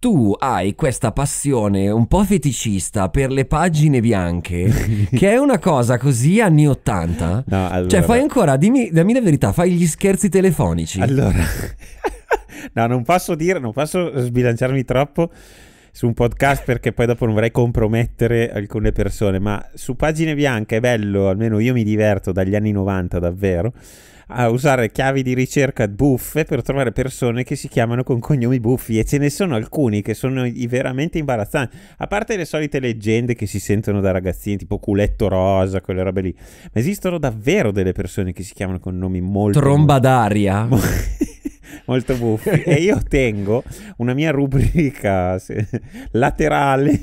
tu hai questa passione un po' feticista per le pagine bianche, che è una cosa così anni 80. No, allora... Cioè, fai ancora, dimmi, dammi la verità, fai gli scherzi telefonici. Allora, no, non posso dire, non posso sbilanciarmi troppo su un podcast perché poi dopo non vorrei compromettere alcune persone, ma su pagine bianche è bello, almeno io mi diverto dagli anni 90 davvero a usare chiavi di ricerca buffe per trovare persone che si chiamano con cognomi buffi e ce ne sono alcuni che sono veramente imbarazzanti, a parte le solite leggende che si sentono da ragazzini tipo culetto rosa, quelle robe lì, ma esistono davvero delle persone che si chiamano con nomi molto... Tromba d'aria. molto buffi. e io tengo una mia rubrica se, laterale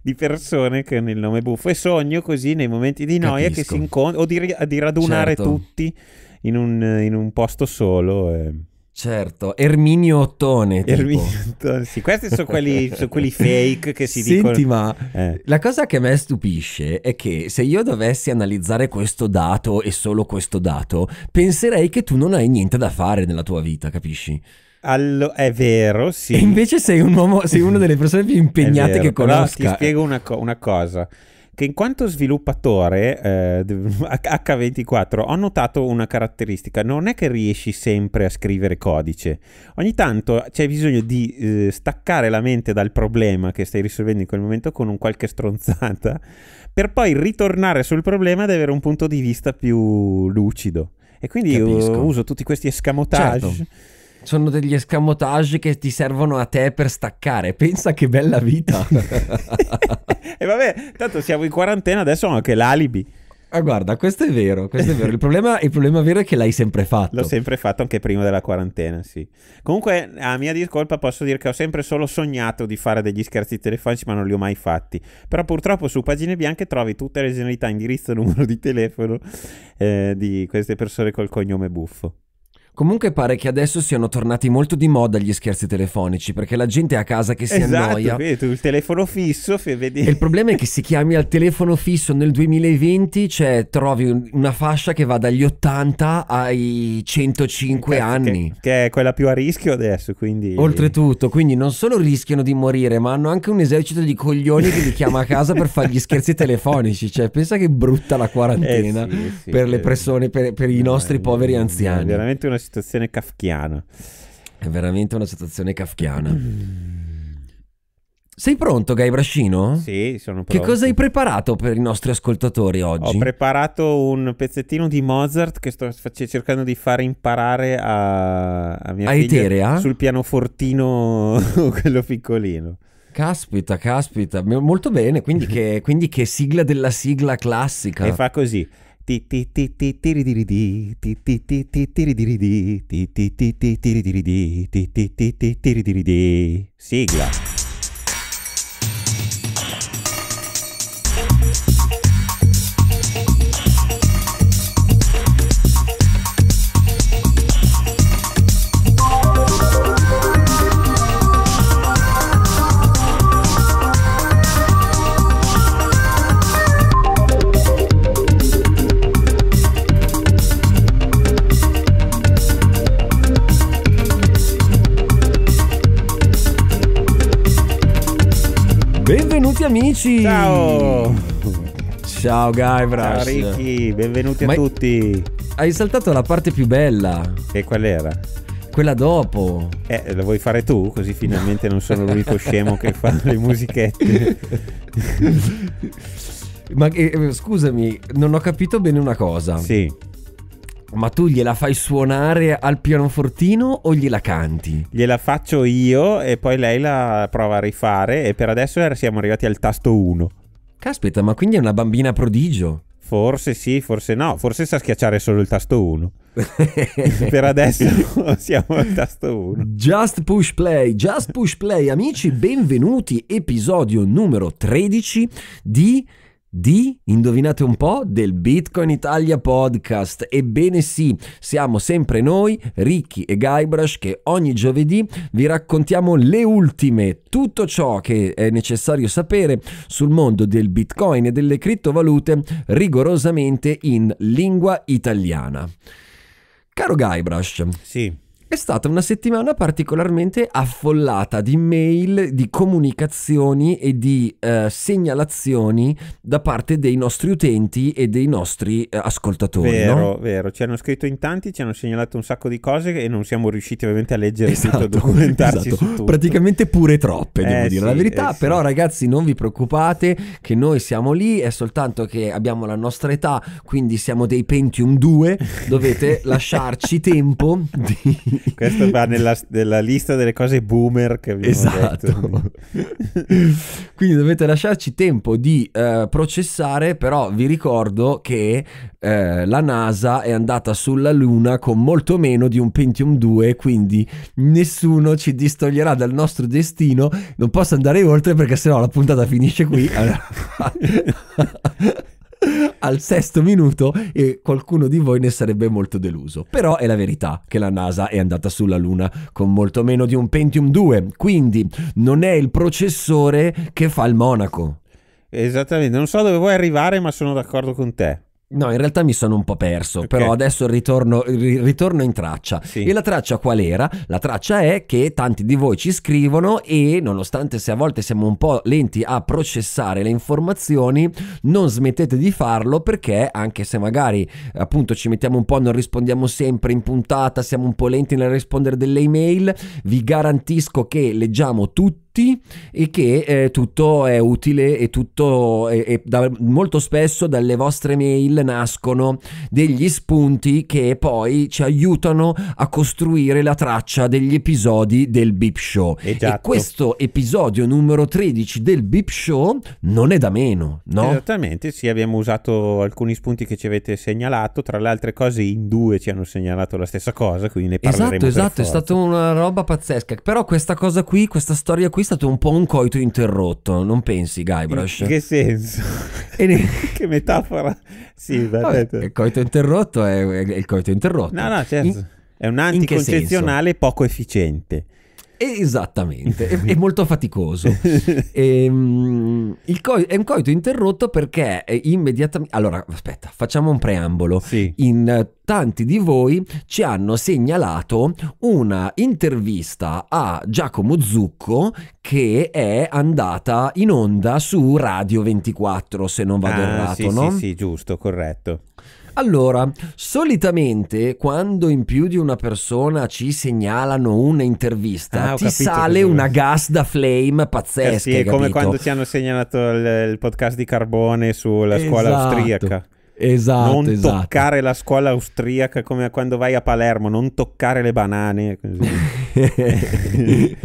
di persone che hanno il nome buffo e sogno così nei momenti di noia Capisco. che si incontrano o di, di radunare certo. tutti in un, in un posto solo. E... Certo, Erminio Ottone. Tipo. Erminio Ottone, sì, questi sono quelli, sono quelli fake che si dicono. Senti, ma eh. la cosa che a me stupisce è che se io dovessi analizzare questo dato e solo questo dato, penserei che tu non hai niente da fare nella tua vita, capisci? Allo- è vero, sì. E invece sei, un uomo, sei una delle persone più impegnate vero, che conosco. Però ti spiego una, co- una cosa che in quanto sviluppatore eh, H24 ho notato una caratteristica, non è che riesci sempre a scrivere codice, ogni tanto c'è bisogno di eh, staccare la mente dal problema che stai risolvendo in quel momento con un qualche stronzata, per poi ritornare sul problema ed avere un punto di vista più lucido. E quindi io uso tutti questi escamotage. Certo sono degli escamotage che ti servono a te per staccare. Pensa che bella vita. e vabbè, tanto siamo in quarantena, adesso ho anche l'alibi. Ah, guarda, questo è vero, questo è vero. Il problema, il problema vero è che l'hai sempre fatto. L'ho sempre fatto anche prima della quarantena, sì. Comunque, a mia discolpa posso dire che ho sempre solo sognato di fare degli scherzi telefonici, ma non li ho mai fatti. Però purtroppo su pagine bianche trovi tutte le generalità, indirizzo, numero di telefono eh, di queste persone col cognome buffo. Comunque pare che adesso siano tornati molto di moda gli scherzi telefonici, perché la gente è a casa che si esatto, annoia. Vedi, il telefono fisso, vedi. E il problema è che si chiami al telefono fisso nel 2020, cioè trovi una fascia che va dagli 80 ai 105 che, anni. Che, che, è quella più a rischio adesso, quindi... Oltretutto, quindi non solo rischiano di morire, ma hanno anche un esercito di coglioni che li chiama a casa per fare gli scherzi telefonici, cioè pensa che brutta la quarantena eh sì, sì, per le eh. persone, per, per i nostri eh, poveri anziani. È veramente una situazione situazione kafkiana. È veramente una situazione kafkiana. Sei pronto, Gai Brascino? Sì, sono pronto. Che cosa hai preparato per i nostri ascoltatori oggi? Ho preparato un pezzettino di Mozart che sto face- cercando di far imparare a, a mia a figlia Eterea? sul pianofortino, quello piccolino. Caspita, caspita, molto bene, quindi che, quindi che sigla della sigla classica. E fa così. Sigla. benvenuti amici. Ciao. Ciao Guybrush. Ciao Ricky, benvenuti Ma a tutti. Hai saltato la parte più bella. E qual era? Quella dopo. Eh, la vuoi fare tu? Così finalmente non sono l'unico scemo che fa le musichette. Ma eh, scusami, non ho capito bene una cosa. Sì. Ma tu gliela fai suonare al pianofortino o gliela canti? Gliela faccio io e poi lei la prova a rifare e per adesso siamo arrivati al tasto 1. Caspita, ma quindi è una bambina prodigio. Forse sì, forse no, forse sa schiacciare solo il tasto 1. per adesso siamo al tasto 1. Just push play, just push play, amici, benvenuti, episodio numero 13 di di, indovinate un po', del Bitcoin Italia Podcast. Ebbene sì, siamo sempre noi, Ricchi e Guybrush, che ogni giovedì vi raccontiamo le ultime, tutto ciò che è necessario sapere sul mondo del Bitcoin e delle criptovalute rigorosamente in lingua italiana. Caro Guybrush. Sì. È stata una settimana particolarmente affollata di mail, di comunicazioni e di eh, segnalazioni da parte dei nostri utenti e dei nostri eh, ascoltatori. Vero, no? vero. Ci hanno scritto in tanti, ci hanno segnalato un sacco di cose e non siamo riusciti ovviamente a leggere esatto, tutto, a documentarci esatto. tutto. Praticamente pure troppe, devo eh, dire sì, la verità. Eh però sì. ragazzi non vi preoccupate che noi siamo lì, è soltanto che abbiamo la nostra età, quindi siamo dei Pentium 2, dovete lasciarci tempo di Questo va nella, nella, lista delle cose boomer che abbiamo esatto. Quindi dovete lasciarci tempo di uh, processare, però vi ricordo che uh, la NASA è andata sulla Luna con molto meno di un Pentium 2, quindi nessuno ci distoglierà dal nostro destino. Non posso andare oltre perché sennò la puntata finisce qui. Allora al sesto minuto e qualcuno di voi ne sarebbe molto deluso. Però è la verità che la NASA è andata sulla Luna con molto meno di un Pentium 2, quindi non è il processore che fa il monaco. Esattamente, non so dove vuoi arrivare ma sono d'accordo con te. No, in realtà mi sono un po' perso, okay. però adesso ritorno, ritorno in traccia. Sì. E la traccia qual era? La traccia è che tanti di voi ci scrivono e nonostante se a volte siamo un po' lenti a processare le informazioni, non smettete di farlo perché anche se magari appunto ci mettiamo un po', non rispondiamo sempre in puntata, siamo un po' lenti nel rispondere delle email, vi garantisco che leggiamo tutti tutti e che eh, tutto è utile e tutto è, è da, molto spesso dalle vostre mail nascono degli spunti che poi ci aiutano a costruire la traccia degli episodi del Bip Show. Esatto. E questo episodio numero 13 del Bip Show non è da meno, no? Esattamente, sì, abbiamo usato alcuni spunti che ci avete segnalato, tra le altre cose in due ci hanno segnalato la stessa cosa, quindi ne parleremo Esatto, esatto, è stata una roba pazzesca, però questa cosa qui, questa storia qui stato un po' un coito interrotto, non pensi, Guybrush? In che senso? Ne... che metafora? Sì, vabbè, il coito interrotto è, è, il coito interrotto. No, no, certo. In... È un anticoncezionale poco efficiente. Esattamente, è, è, molto faticoso. e, um, co- è un coito interrotto perché eh, immediatamente... Allora, aspetta, facciamo un preambolo. Sì. In eh, tanti di voi ci hanno segnalato una intervista a Giacomo Zucco che è andata in onda su Radio 24, se non vado ah, errato, sì, no? Sì, sì, giusto, corretto. Allora, solitamente quando in più di una persona ci segnalano un'intervista, ah, ti sale una gas da flame pazzesca. Eh sì, è come capito? quando ti hanno segnalato il, il podcast di Carbone sulla scuola esatto. austriaca. Esatto, non esatto. toccare la scuola austriaca come quando vai a Palermo, non toccare le banane. e...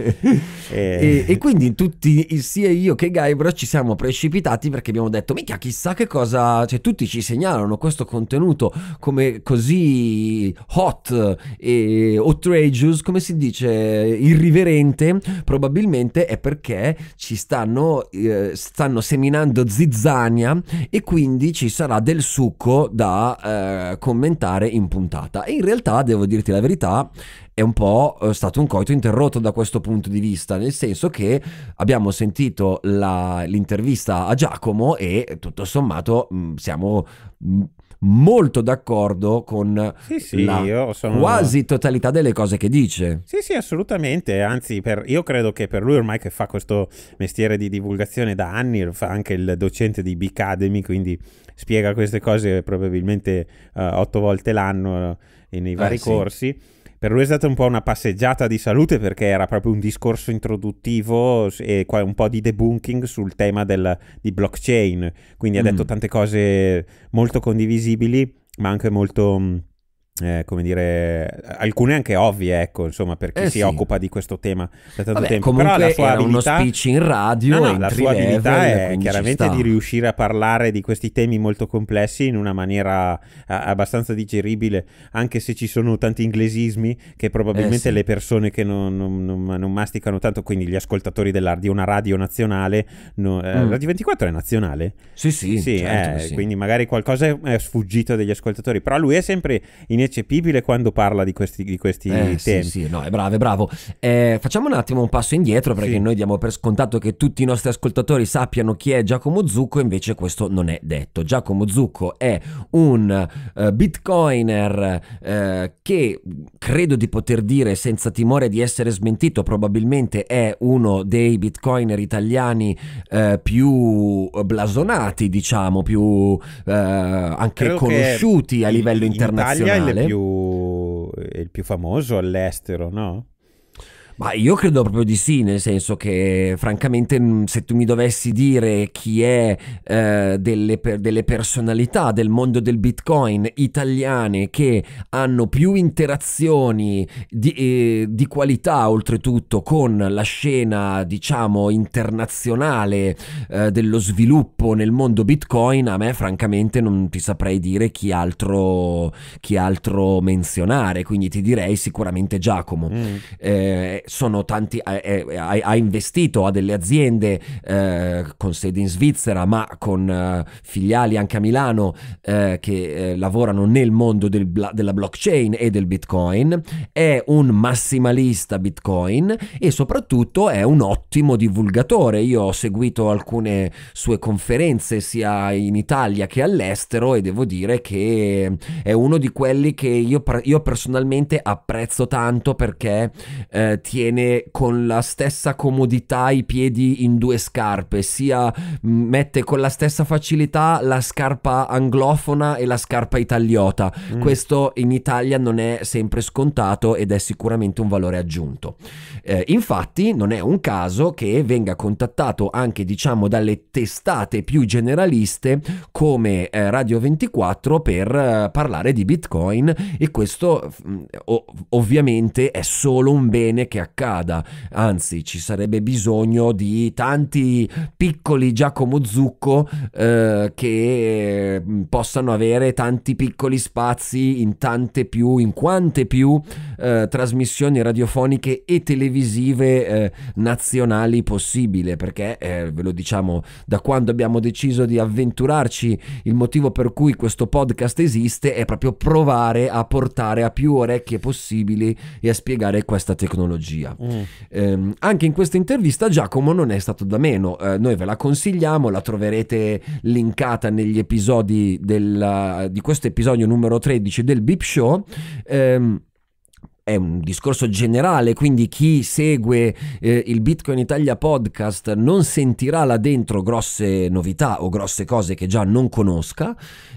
Eh. E, e... quindi tutti, sia io che Gaibro, ci siamo precipitati perché abbiamo detto, mica chissà che cosa, cioè tutti ci segnalano questo contenuto come così hot e outrageous, come si dice, irriverente, probabilmente è perché ci stanno, eh, stanno seminando zizzania e quindi ci sarà del suo trucco da eh, commentare in puntata. E in realtà, devo dirti la verità, è un po' eh, stato un coito interrotto da questo punto di vista, nel senso che abbiamo sentito la, l'intervista a Giacomo e tutto sommato mh, mm, siamo... Mh, mm, molto d'accordo con sì, sì, la sono... quasi totalità delle cose che dice. Sì, sì, assolutamente. Anzi, per... io credo che per lui ormai che fa questo mestiere di divulgazione da anni, fa anche il docente di B-Academy, quindi spiega queste cose probabilmente uh, otto volte l'anno eh, nei eh, vari ah, corsi. Sì per lui è stata un po' una passeggiata di salute perché era proprio un discorso introduttivo e un po' di debunking sul tema del, di blockchain. Quindi ha mm. detto tante cose molto condivisibili, ma anche molto mm, eh, come dire, alcune anche ovvie, ecco, insomma, per chi eh si sì. occupa di questo tema da tanto Vabbè, tempo. Però la sua abilità, uno speech in radio, no, no, la sua abilità è chiaramente di riuscire a parlare di questi temi molto complessi in una maniera abbastanza digeribile, anche se ci sono tanti inglesismi che probabilmente eh sì. le persone che non, non, non, non, masticano tanto, quindi gli ascoltatori di una radio nazionale, no, eh, mm. Radio 24 è nazionale? Sì, sì, sì, certo eh, sì, quindi magari qualcosa è sfuggito dagli ascoltatori, però lui è sempre in ineccepibile quando parla di questi, di questi eh, temi. Sì, sì, no, è bravo, è bravo. Eh, facciamo un attimo un passo indietro perché sì. noi diamo per scontato che tutti i nostri ascoltatori sappiano chi è Giacomo Zucco, invece questo non è detto. Giacomo Zucco è un uh, bitcoiner uh, che credo di poter dire senza timore di essere smentito, probabilmente è uno dei bitcoiner italiani uh, più blasonati, diciamo, più anche credo conosciuti a livello in internazionale. Italia è, più, è il più famoso all'estero, no? Ma io credo proprio di sì, nel senso che francamente se tu mi dovessi dire chi è eh, delle, per, delle, personalità del mondo del Bitcoin italiane che hanno più interazioni di, eh, di qualità oltretutto con la scena diciamo internazionale eh, dello sviluppo nel mondo Bitcoin, a me francamente non ti saprei dire chi altro, chi altro menzionare, quindi ti direi sicuramente Giacomo. Mm eh, sono tanti, eh, eh, ha, investito, ha delle aziende eh, con sede in Svizzera ma con eh, filiali anche a Milano eh, che eh, lavorano nel mondo del, della blockchain e del bitcoin, è un massimalista bitcoin e soprattutto è un ottimo divulgatore. Io ho seguito alcune sue conferenze sia in Italia che all'estero e devo dire che è uno di quelli che io, io personalmente apprezzo tanto perché ti tiene con la stessa comodità i piedi in due scarpe, sia mm, mette con la stessa facilità la scarpa anglofona e la scarpa italiota. Mm. Questo in Italia non è sempre scontato ed è sicuramente un valore aggiunto. Eh, infatti non è un caso che venga contattato anche diciamo dalle testate più generaliste come eh, Radio 24 per eh, parlare di Bitcoin e questo mm, ovviamente è solo un bene che accada, anzi ci sarebbe bisogno di tanti piccoli Giacomo Zucco eh, che mm, possano avere tanti piccoli spazi in tante più, in quante più eh, trasmissioni radiofoniche e televisive eh, nazionali possibile, perché eh, ve lo diciamo da quando abbiamo deciso di avventurarci, il motivo per cui questo podcast esiste è proprio provare a portare a più orecchie possibili e a spiegare questa tecnologia psicologia. Mm. Eh, anche in questa intervista Giacomo non è stato da meno, eh, noi ve la consigliamo, la troverete linkata negli episodi del, di questo episodio numero 13 del Bip Show. Eh, è un discorso generale, quindi chi segue eh, il Bitcoin Italia podcast non sentirà là dentro grosse novità o grosse cose che già non conosca.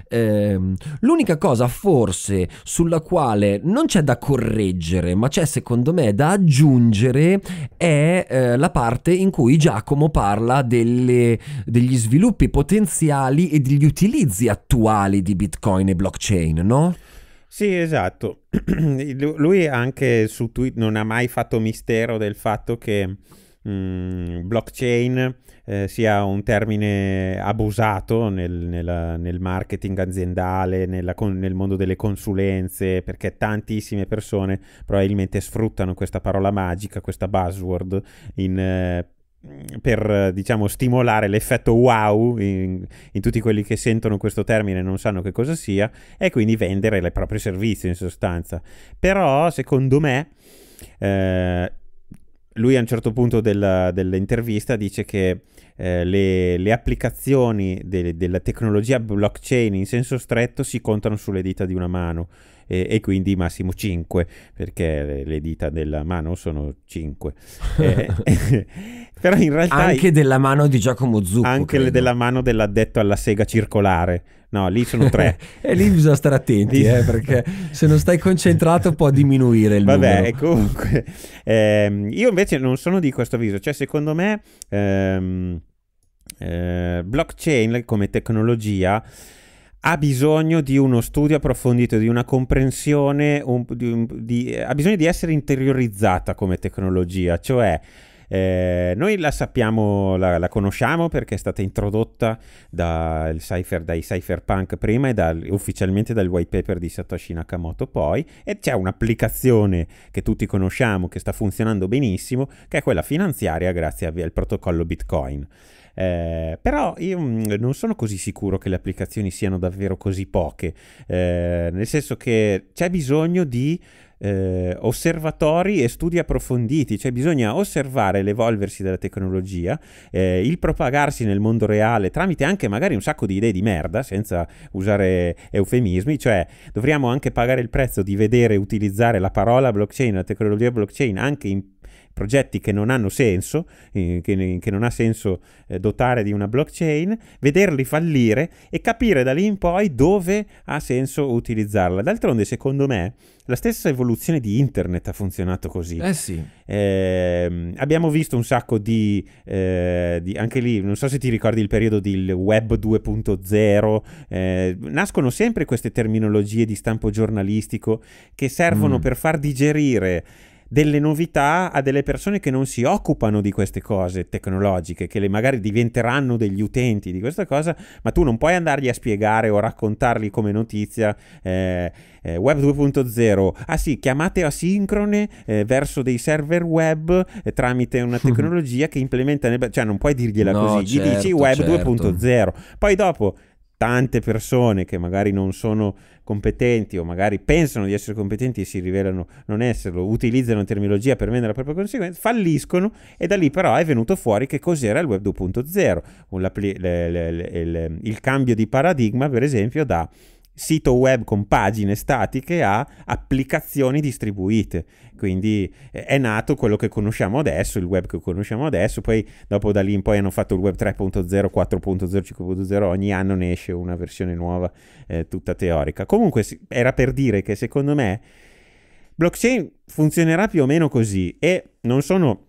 Eh, l'unica cosa forse sulla quale non c'è da correggere, ma c'è secondo me da aggiungere è eh, la parte in cui Giacomo parla delle, degli sviluppi potenziali e degli utilizzi attuali di Bitcoin e blockchain, no? Sì, esatto. Lui anche su Twitter non ha mai fatto mistero del fatto che mh, mm, blockchain eh, sia un termine abusato nel, nella, nel marketing aziendale, nella, nel mondo delle consulenze, perché tantissime persone probabilmente sfruttano questa parola magica, questa buzzword in... Eh, Mm, per diciamo, stimolare l'effetto wow in, in, tutti quelli che sentono questo termine e non sanno che cosa sia e quindi vendere le proprie servizi in sostanza però secondo me eh, lui a un certo punto della, dell'intervista dice che eh, le, le, applicazioni de, della tecnologia blockchain in senso stretto si contano sulle dita di una mano e, e quindi massimo 5 perché le, le, dita della mano sono 5. Eh, però in realtà... Anche della mano di Giacomo Zucco. Anche credo. della mano dell'addetto alla sega circolare. No, lì sono tre. e lì bisogna stare attenti, eh, perché se non stai concentrato può diminuire il Vabbè, numero. comunque. Ehm, io invece non sono di questo avviso. Cioè, secondo me... Ehm, eh, blockchain come tecnologia ha bisogno di uno studio approfondito, di una comprensione, un, di, di, eh, ha bisogno di essere interiorizzata come tecnologia, cioè eh, noi la sappiamo, la, la, conosciamo perché è stata introdotta cypher, dai cypherpunk prima e dal, ufficialmente dal white paper di Satoshi Nakamoto poi e c'è un'applicazione che tutti conosciamo che sta funzionando benissimo che è quella finanziaria grazie al protocollo Bitcoin. Eh, però io mm, non sono così sicuro che le applicazioni siano davvero così poche, eh, nel senso che c'è bisogno di eh, osservatori e studi approfonditi, cioè bisogna osservare l'evolversi della tecnologia, eh, il propagarsi nel mondo reale tramite anche magari un sacco di idee di merda, senza usare eufemismi, cioè dovremmo anche pagare il prezzo di vedere utilizzare la parola blockchain, la tecnologia blockchain anche in progetti che non hanno senso, eh, che, che, non ha senso eh, dotare di una blockchain, vederli fallire e capire da lì in poi dove ha senso utilizzarla. D'altronde, secondo me, la stessa evoluzione di internet ha funzionato così. Eh sì. Eh, abbiamo visto un sacco di, eh, di, Anche lì, non so se ti ricordi il periodo del web 2.0. Eh, nascono sempre queste terminologie di stampo giornalistico che servono mm. per far digerire delle novità a delle persone che non si occupano di queste cose tecnologiche, che magari diventeranno degli utenti di questa cosa, ma tu non puoi andargli a spiegare o raccontargli come notizia eh, eh, Web 2.0, ah sì, chiamate asincrone eh, verso dei server web eh, tramite una tecnologia che implementa, nel... cioè non puoi dirgliela no, così, certo, gli dici certo, Web certo. 2.0, poi dopo tante persone che magari non sono competenti o magari pensano di essere competenti e si rivelano non esserlo, utilizzano terminologia per vendere la propria conseguenza, falliscono e da lì però è venuto fuori che cos'era il web 2.0, il cambio di paradigma per esempio da sito web con pagine statiche a applicazioni distribuite. Quindi eh, è nato quello che conosciamo adesso, il web che conosciamo adesso, poi dopo da lì in poi hanno fatto il web 3.0, 4.0, 5.0, ogni anno ne esce una versione nuova eh, tutta teorica. Comunque era per dire che secondo me blockchain funzionerà più o meno così e non sono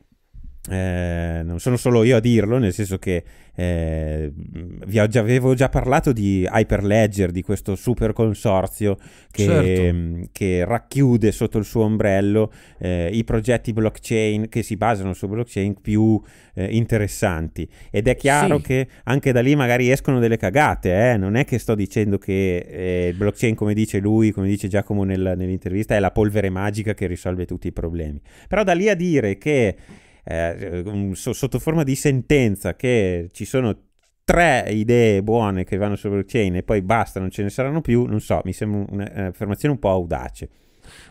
eh, non sono solo io a dirlo, nel senso che eh, vi già, avevo già parlato di Hyperledger, di questo super consorzio che, certo. Mm, che racchiude sotto il suo ombrello eh, i progetti blockchain che si basano su blockchain più eh, interessanti. Ed è chiaro sì. che anche da lì magari escono delle cagate, eh. non è che sto dicendo che eh, il blockchain, come dice lui, come dice Giacomo nel, nell'intervista, è la polvere magica che risolve tutti i problemi. Però da lì a dire che eh, sotto forma di sentenza che ci sono tre idee buone che vanno sulla blockchain e poi basta, non ce ne saranno più, non so, mi sembra un'affermazione eh, un po' audace.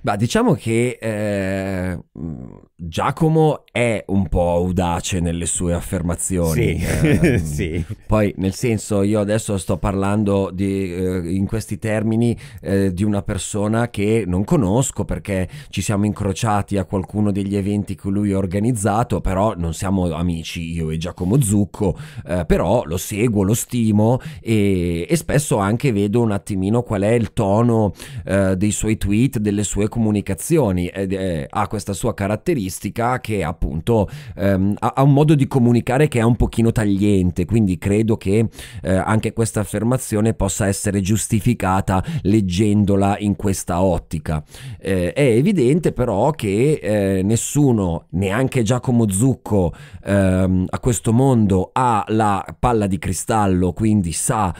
Beh, diciamo che eh, mm, Giacomo è un po' audace nelle sue affermazioni. Sì. Eh, mm. sì. Poi, nel senso, io adesso sto parlando di, eh, in questi termini eh, di una persona che non conosco perché ci siamo incrociati a qualcuno degli eventi che lui ha organizzato, però non siamo amici io e Giacomo Zucco, eh, però lo seguo, lo stimo e, e, spesso anche vedo un attimino qual è il tono eh, dei suoi tweet, delle sue comunicazioni ed è, ha questa sua caratteristica che appunto ehm, ha, ha, un modo di comunicare che è un pochino tagliente, quindi credo che eh, anche questa affermazione possa essere giustificata leggendola in questa ottica. Eh, è evidente però che eh, nessuno, neanche Giacomo Zucco, ehm, a questo mondo ha la palla di cristallo, quindi sa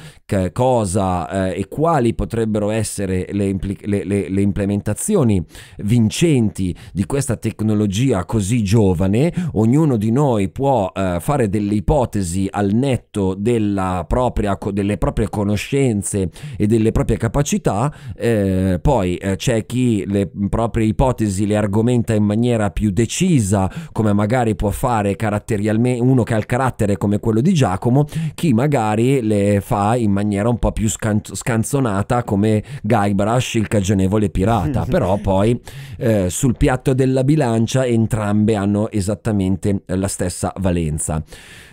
cosa eh, e quali potrebbero essere le, le, le, le implementazioni applicazioni vincenti di questa tecnologia così giovane, ognuno di noi può eh, fare delle ipotesi al netto della propria, delle proprie conoscenze e delle proprie capacità, eh, poi eh, c'è chi le proprie ipotesi le argomenta in maniera più decisa, come magari può fare caratterialmente uno che ha il carattere come quello di Giacomo, chi magari le fa in maniera un po' più scan- scanzonata come Guybrush il cagionevole pirata. però poi eh, sul piatto della bilancia entrambe hanno esattamente la stessa valenza.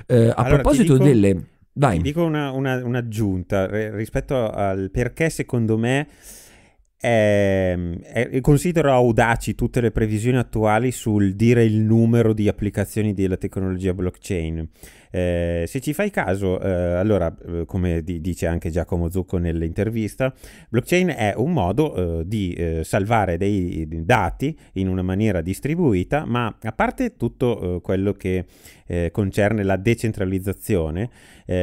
Eh, a allora, proposito dico, delle... Vai. Ti dico una, una, un'aggiunta eh, rispetto al perché secondo me... Ehm, è, considero audaci tutte le previsioni attuali sul dire il numero di applicazioni della tecnologia blockchain eh, se ci fai caso, eh, allora, eh, come di- dice anche Giacomo Zucco nell'intervista, blockchain è un modo eh, di eh, salvare dei dati in una maniera distribuita, ma a parte tutto eh, quello che concerne la decentralizzazione,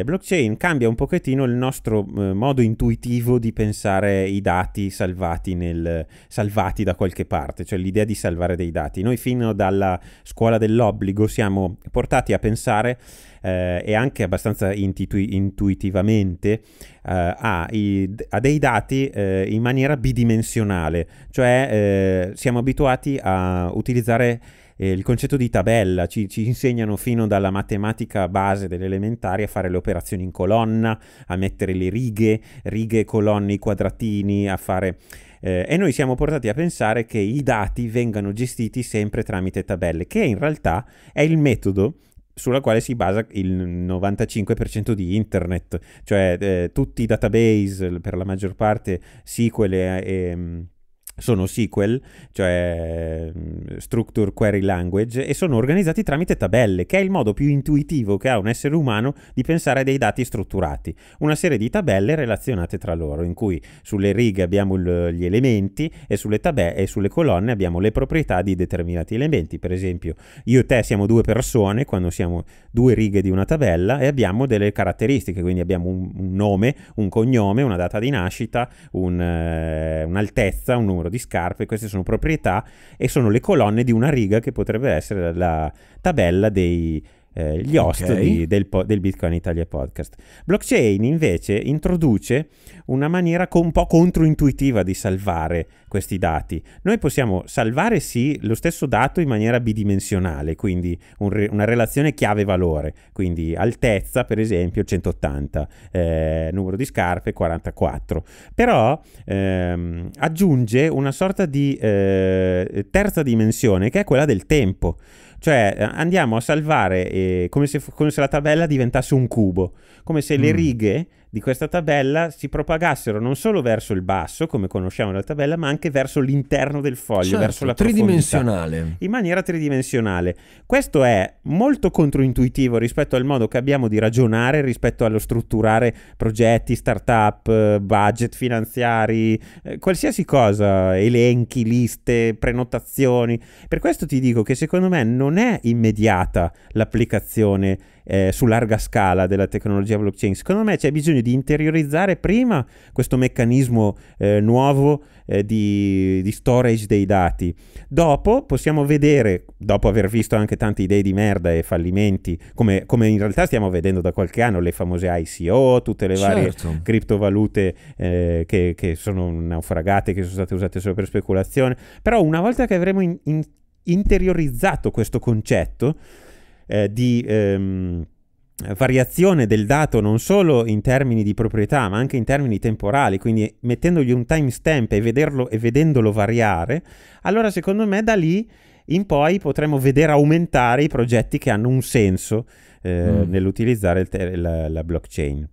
blockchain cambia un pochettino il nostro modo intuitivo di pensare i dati salvati, nel, salvati da qualche parte, cioè l'idea di salvare dei dati. Noi fino dalla scuola dell'obbligo siamo portati a pensare eh, e anche abbastanza intu- intuitivamente eh, ha, i, ha, dei dati eh, in maniera bidimensionale, cioè eh, siamo abituati a utilizzare il concetto di tabella, ci, ci, insegnano fino dalla matematica base delle elementari a fare le operazioni in colonna, a mettere le righe, righe, colonne, quadratini, a fare... Eh, e noi siamo portati a pensare che i dati vengano gestiti sempre tramite tabelle, che in realtà è il metodo sulla quale si basa il 95% di internet, cioè eh, tutti i database per la maggior parte, SQL e, eh, e ehm, sono SQL, cioè mm, Structure Query Language, e sono organizzati tramite tabelle, che è il modo più intuitivo che ha un essere umano di pensare a dei dati strutturati. Una serie di tabelle relazionate tra loro, in cui sulle righe abbiamo l- gli elementi e sulle, tab- e sulle colonne abbiamo le proprietà di determinati elementi. Per esempio, io e te siamo due persone quando siamo due righe di una tabella e abbiamo delle caratteristiche, quindi abbiamo un, un nome, un cognome, una data di nascita, un, eh, un'altezza, un numero di scarpe, queste sono proprietà e sono le colonne di una riga che potrebbe essere la tabella dei eh, gli host okay. di, del, del, Bitcoin Italia Podcast. Blockchain invece introduce una maniera un po' controintuitiva di salvare questi dati. Noi possiamo salvare sì lo stesso dato in maniera bidimensionale, quindi un re, una relazione chiave-valore, quindi altezza per esempio 180, eh, numero di scarpe 44, però ehm, aggiunge una sorta di eh, terza dimensione che è quella del tempo. Cioè eh, andiamo a salvare eh, come, se, come, se, la tabella diventasse un cubo, come se mm. le righe di questa tabella si propagassero non solo verso il basso, come conosciamo la tabella, ma anche verso l'interno del foglio, certo, verso la tridimensionale. In maniera tridimensionale. Questo è molto controintuitivo rispetto al modo che abbiamo di ragionare rispetto allo strutturare progetti, startup, budget finanziari, eh, qualsiasi cosa, elenchi, liste, prenotazioni. Per questo ti dico che secondo me non è immediata l'applicazione eh, su larga scala della tecnologia blockchain. Secondo me c'è bisogno di interiorizzare prima questo meccanismo eh, nuovo eh, di, di, storage dei dati. Dopo possiamo vedere, dopo aver visto anche tante idee di merda e fallimenti, come, come in realtà stiamo vedendo da qualche anno, le famose ICO, tutte le varie certo. criptovalute eh, che, che, sono naufragate, che sono state usate solo per speculazione. Però una volta che avremo in, in, interiorizzato questo concetto, eh, di... Ehm, variazione del dato non solo in termini di proprietà ma anche in termini temporali, quindi mettendogli un timestamp e, vederlo, e vedendolo variare, allora secondo me da lì in poi potremo vedere aumentare i progetti che hanno un senso eh, mm. nell'utilizzare te- la, la blockchain.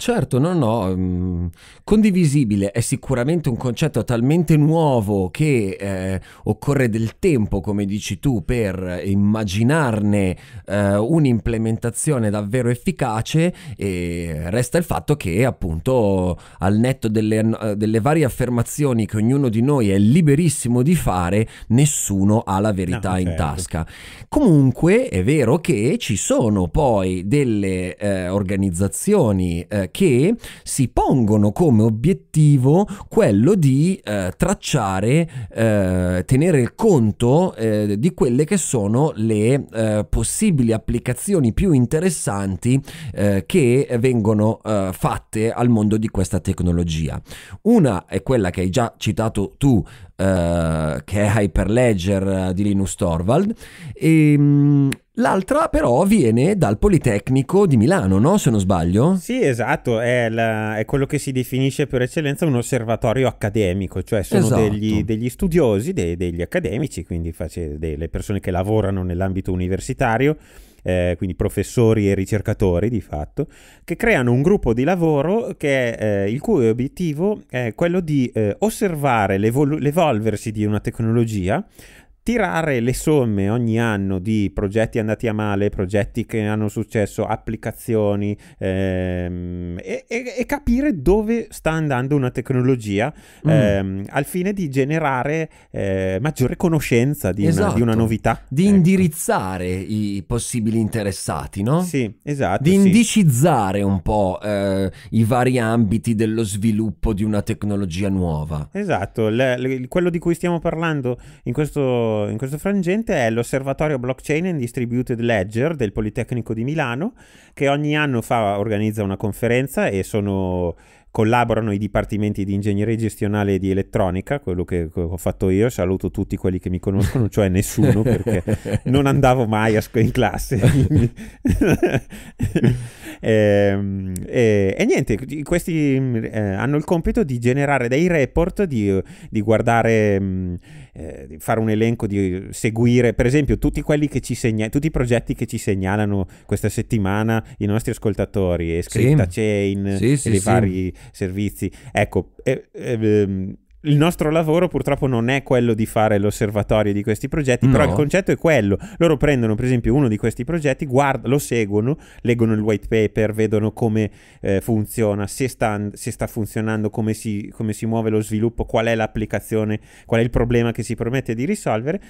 Certo, no, no, mm, condivisibile è sicuramente un concetto talmente nuovo che eh, occorre del tempo, come dici tu, per immaginarne eh, un'implementazione davvero efficace e resta il fatto che appunto al netto delle, delle, varie affermazioni che ognuno di noi è liberissimo di fare, nessuno ha la verità no, ah, in certo. tasca. Comunque è vero che ci sono poi delle eh, organizzazioni eh, che si pongono come obiettivo quello di eh, tracciare, eh, tenere conto eh, di quelle che sono le eh, possibili applicazioni più interessanti eh, che vengono eh, fatte al mondo di questa tecnologia. Una è quella che hai già citato tu, che è Hyperledger di Linus Torvald, e, ehm, L'altra però viene dal Politecnico di Milano, no? Se non sbaglio? Sì, esatto, è, la, è quello che si definisce per eccellenza un osservatorio accademico, cioè sono esatto. degli, degli, studiosi, de, degli accademici, quindi delle persone che lavorano nell'ambito universitario, eh, quindi professori e ricercatori di fatto, che creano un gruppo di lavoro che, eh, il cui obiettivo è quello di eh, osservare l'evolversi di una tecnologia tirare le somme ogni anno di progetti andati a male, progetti che hanno successo, applicazioni ehm, e, e, e, capire dove sta andando una tecnologia mm. ehm, al fine di generare eh, maggiore conoscenza di, esatto. una, di, una, esatto. novità. Di ecco. indirizzare i possibili interessati, no? Sì, esatto. Di sì. indicizzare un po' eh, i vari ambiti dello sviluppo di una tecnologia nuova. Esatto, le, le, quello di cui stiamo parlando in questo in questo frangente è l'Osservatorio Blockchain and Distributed Ledger del Politecnico di Milano, che ogni anno fa, organizza una conferenza e sono collaborano i dipartimenti di ingegneria gestionale e di elettronica, quello che ho fatto io, saluto tutti quelli che mi conoscono, cioè nessuno perché non andavo mai a scuola in classe. e, ehm, e, e, niente, questi eh, hanno il compito di generare dei report, di, di guardare... Mh, mm, eh, fare un elenco, di seguire per esempio tutti, segna- tutti, i progetti che ci segnalano questa settimana i nostri ascoltatori e scritta sì. chain sì, sì, e i vari servizi. Ecco, eh, eh, il nostro lavoro purtroppo non è quello di fare l'osservatorio di questi progetti, no. però il concetto è quello. Loro prendono per esempio uno di questi progetti, guard- lo seguono, leggono il white paper, vedono come eh, funziona, se sta, se sta funzionando, come si, come si muove lo sviluppo, qual è l'applicazione, qual è il problema che si promette di risolvere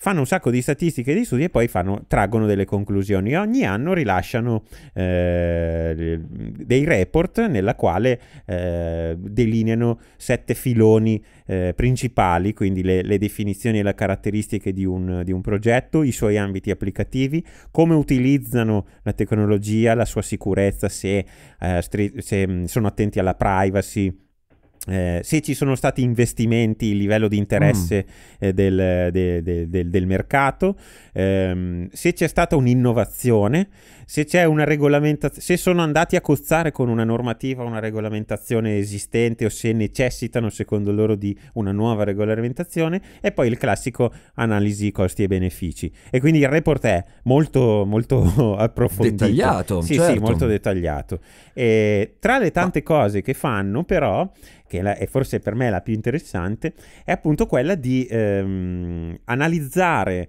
fanno un sacco di statistiche e di studi e poi fanno, traggono delle conclusioni. Ogni anno rilasciano eh, dei report nella quale eh, delineano sette filoni eh, principali, quindi le, le, definizioni e le caratteristiche di un, di un progetto, i suoi ambiti applicativi, come utilizzano la tecnologia, la sua sicurezza, se, eh, stri- se sono attenti alla privacy eh, se ci sono stati investimenti, il livello di interesse mm. eh, del, de, de, de, del, mercato, ehm, se c'è stata un'innovazione, se c'è una regolamentazione, se sono andati a cozzare con una normativa, una regolamentazione esistente o se necessitano secondo loro di una nuova regolamentazione e poi il classico analisi costi e benefici. E quindi il report è molto, molto approfondito. Dettagliato. Sì, certo. sì, molto dettagliato. E tra le tante cose che fanno però che è forse per me la più interessante, è appunto quella di ehm, analizzare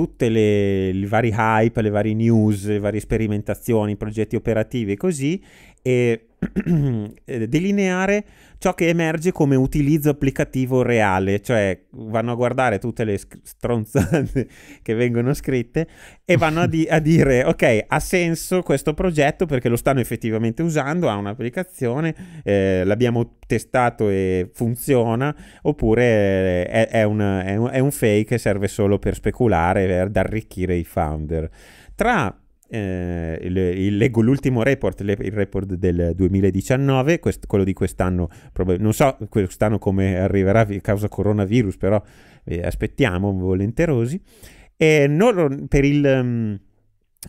tutte le, vari hype, le varie news, le varie sperimentazioni, progetti operativi e così e Eh, delineare ciò che emerge come utilizzo applicativo reale, cioè vanno a guardare tutte le stronzate che vengono scritte e vanno a, di- a dire ok, ha senso questo progetto perché lo stanno effettivamente usando, ha un'applicazione, eh, l'abbiamo testato e funziona, oppure eh, è, è, una, è, un, è un fake che serve solo per speculare, per ad arricchire i founder. Tra eh, il, leggo l'ultimo report, le, il report del 2019, quest, quello di quest'anno, prob- non so quest'anno come arriverà a causa coronavirus, però eh, aspettiamo volenterosi. E non, per, il, mm,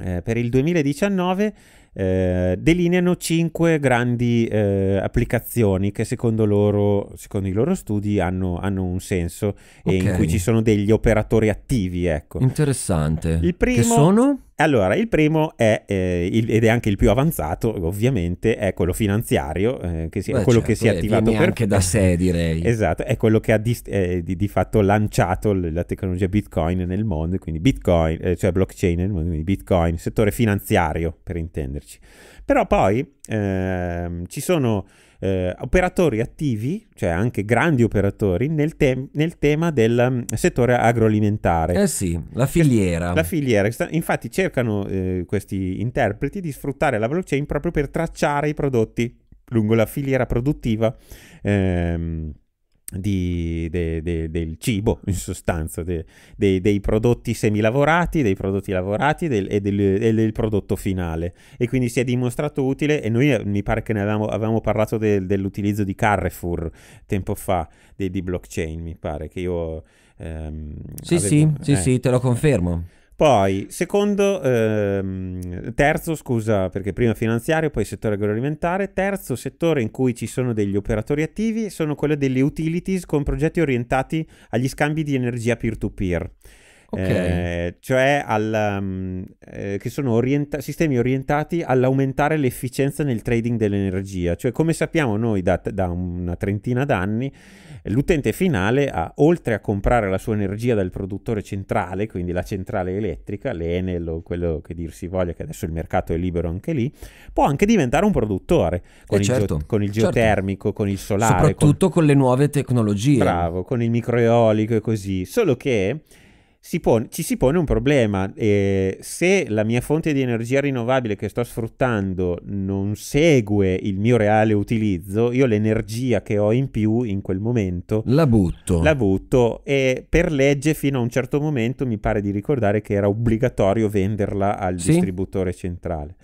eh, per, il, 2019 eh, delineano 5 grandi eh, applicazioni che secondo, loro, secondo i loro studi hanno, hanno un senso okay. e in cui ci sono degli operatori attivi. Ecco. Interessante. Il primo... Che sono? Allora, il primo è, eh, il, ed è anche il più avanzato, ovviamente, è quello finanziario, eh, che si, Beh, quello certo, che si è eh, attivato per... anche da sé, direi. Esatto, è quello che ha di, eh, di, di fatto lanciato la tecnologia Bitcoin nel mondo, quindi Bitcoin, eh, cioè blockchain nel mondo, quindi Bitcoin, settore finanziario, per intenderci. Però poi ehm, ci sono eh, operatori attivi, cioè anche grandi operatori, nel, te- nel tema del mm, settore agroalimentare. Eh sì, la filiera. La filiera. Infatti cercano eh, questi interpreti di sfruttare la blockchain proprio per tracciare i prodotti lungo la filiera produttiva. Ehm, di, de, de, del cibo, in sostanza, de, dei prodotti semilavorati, dei prodotti lavorati del, e, del, e, del, prodotto finale. E quindi si è dimostrato utile e noi eh, mi pare che ne avevamo, avevamo parlato dell'utilizzo di Carrefour tempo fa, di blockchain, mi pare che io... Ehm, sì, avevo, sì, eh, sì, te lo confermo. Eh, poi, secondo, ehm, terzo, scusa, perché prima finanziario, poi settore agroalimentare. Terzo settore in cui ci sono degli operatori attivi sono quello delle utilities con progetti orientati agli scambi di energia peer-to-peer. Okay. Eh, cioè al, um, eh, che sono orienta- sistemi orientati all'aumentare l'efficienza nel trading dell'energia. Cioè, come sappiamo noi da, da una trentina d'anni, L'utente finale ha, oltre a comprare la sua energia dal produttore centrale, quindi la centrale elettrica, l'Enel o quello che dir si voglia, che adesso il mercato è libero anche lì, può anche diventare un produttore con, eh il, certo, ge- con il, geotermico, certo. con il certo. solare. Soprattutto con... con... le nuove tecnologie. Bravo, con il microeolico e così. Solo che si pone, ci si pone un problema. Eh, se la mia fonte di energia rinnovabile che sto sfruttando non segue il mio reale utilizzo, io l'energia che ho in più in quel momento la butto. La butto e per legge fino a un certo momento mi pare di ricordare che era obbligatorio venderla al sì? distributore centrale.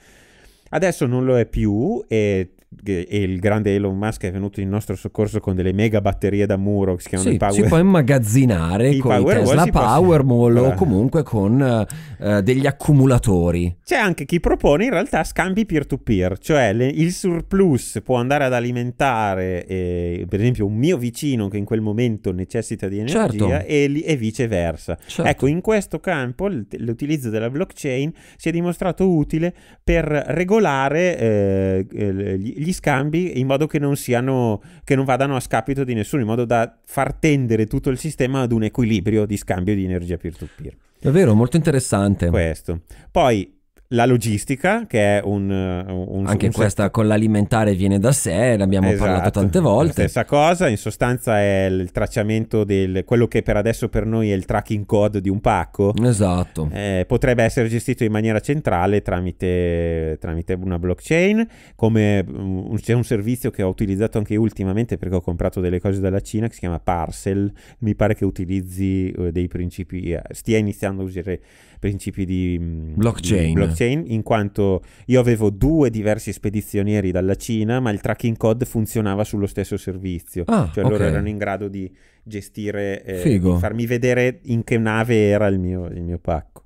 Adesso non lo è più e e il grande Elon Musk è venuto in nostro soccorso con delle mega batterie da muro che si chiamano sì, i Power si può immagazzinare I con Power Tesla Wall, Powerwall o comunque con eh, eh, degli accumulatori c'è anche chi propone in realtà scambi peer to peer cioè le, il surplus può andare ad alimentare eh, per esempio un mio vicino che in quel momento necessita di energia certo. e, e, viceversa certo. ecco in questo campo l'utilizzo della blockchain si è dimostrato utile per regolare eh, eh gli gli scambi in modo che non siano che non vadano a scapito di nessuno, in modo da far tendere tutto il sistema ad un equilibrio di scambio di energia peer-to-peer. Davvero molto interessante. Questo. Poi la logistica, che è un... Eh, un Anche un questa set... con l'alimentare viene da sé, l'abbiamo esatto. parlato tante volte. stessa cosa, in sostanza è il tracciamento del... quello che per adesso per noi è il tracking code di un pacco. Esatto. Eh, potrebbe essere gestito in maniera centrale tramite, tramite una blockchain, come mm, un, c'è un servizio che ho utilizzato anche ultimamente perché ho comprato delle cose dalla Cina che si chiama Parcel, mi pare che utilizzi eh, dei principi, eh, stia iniziando a usare principi di mm, blockchain. di blockchain. in quanto io avevo due diversi spedizionieri dalla Cina, ma il tracking code funzionava sullo stesso servizio. Ah, cioè okay. loro erano in grado di gestire, eh, farmi vedere in che nave era il mio, il mio pacco.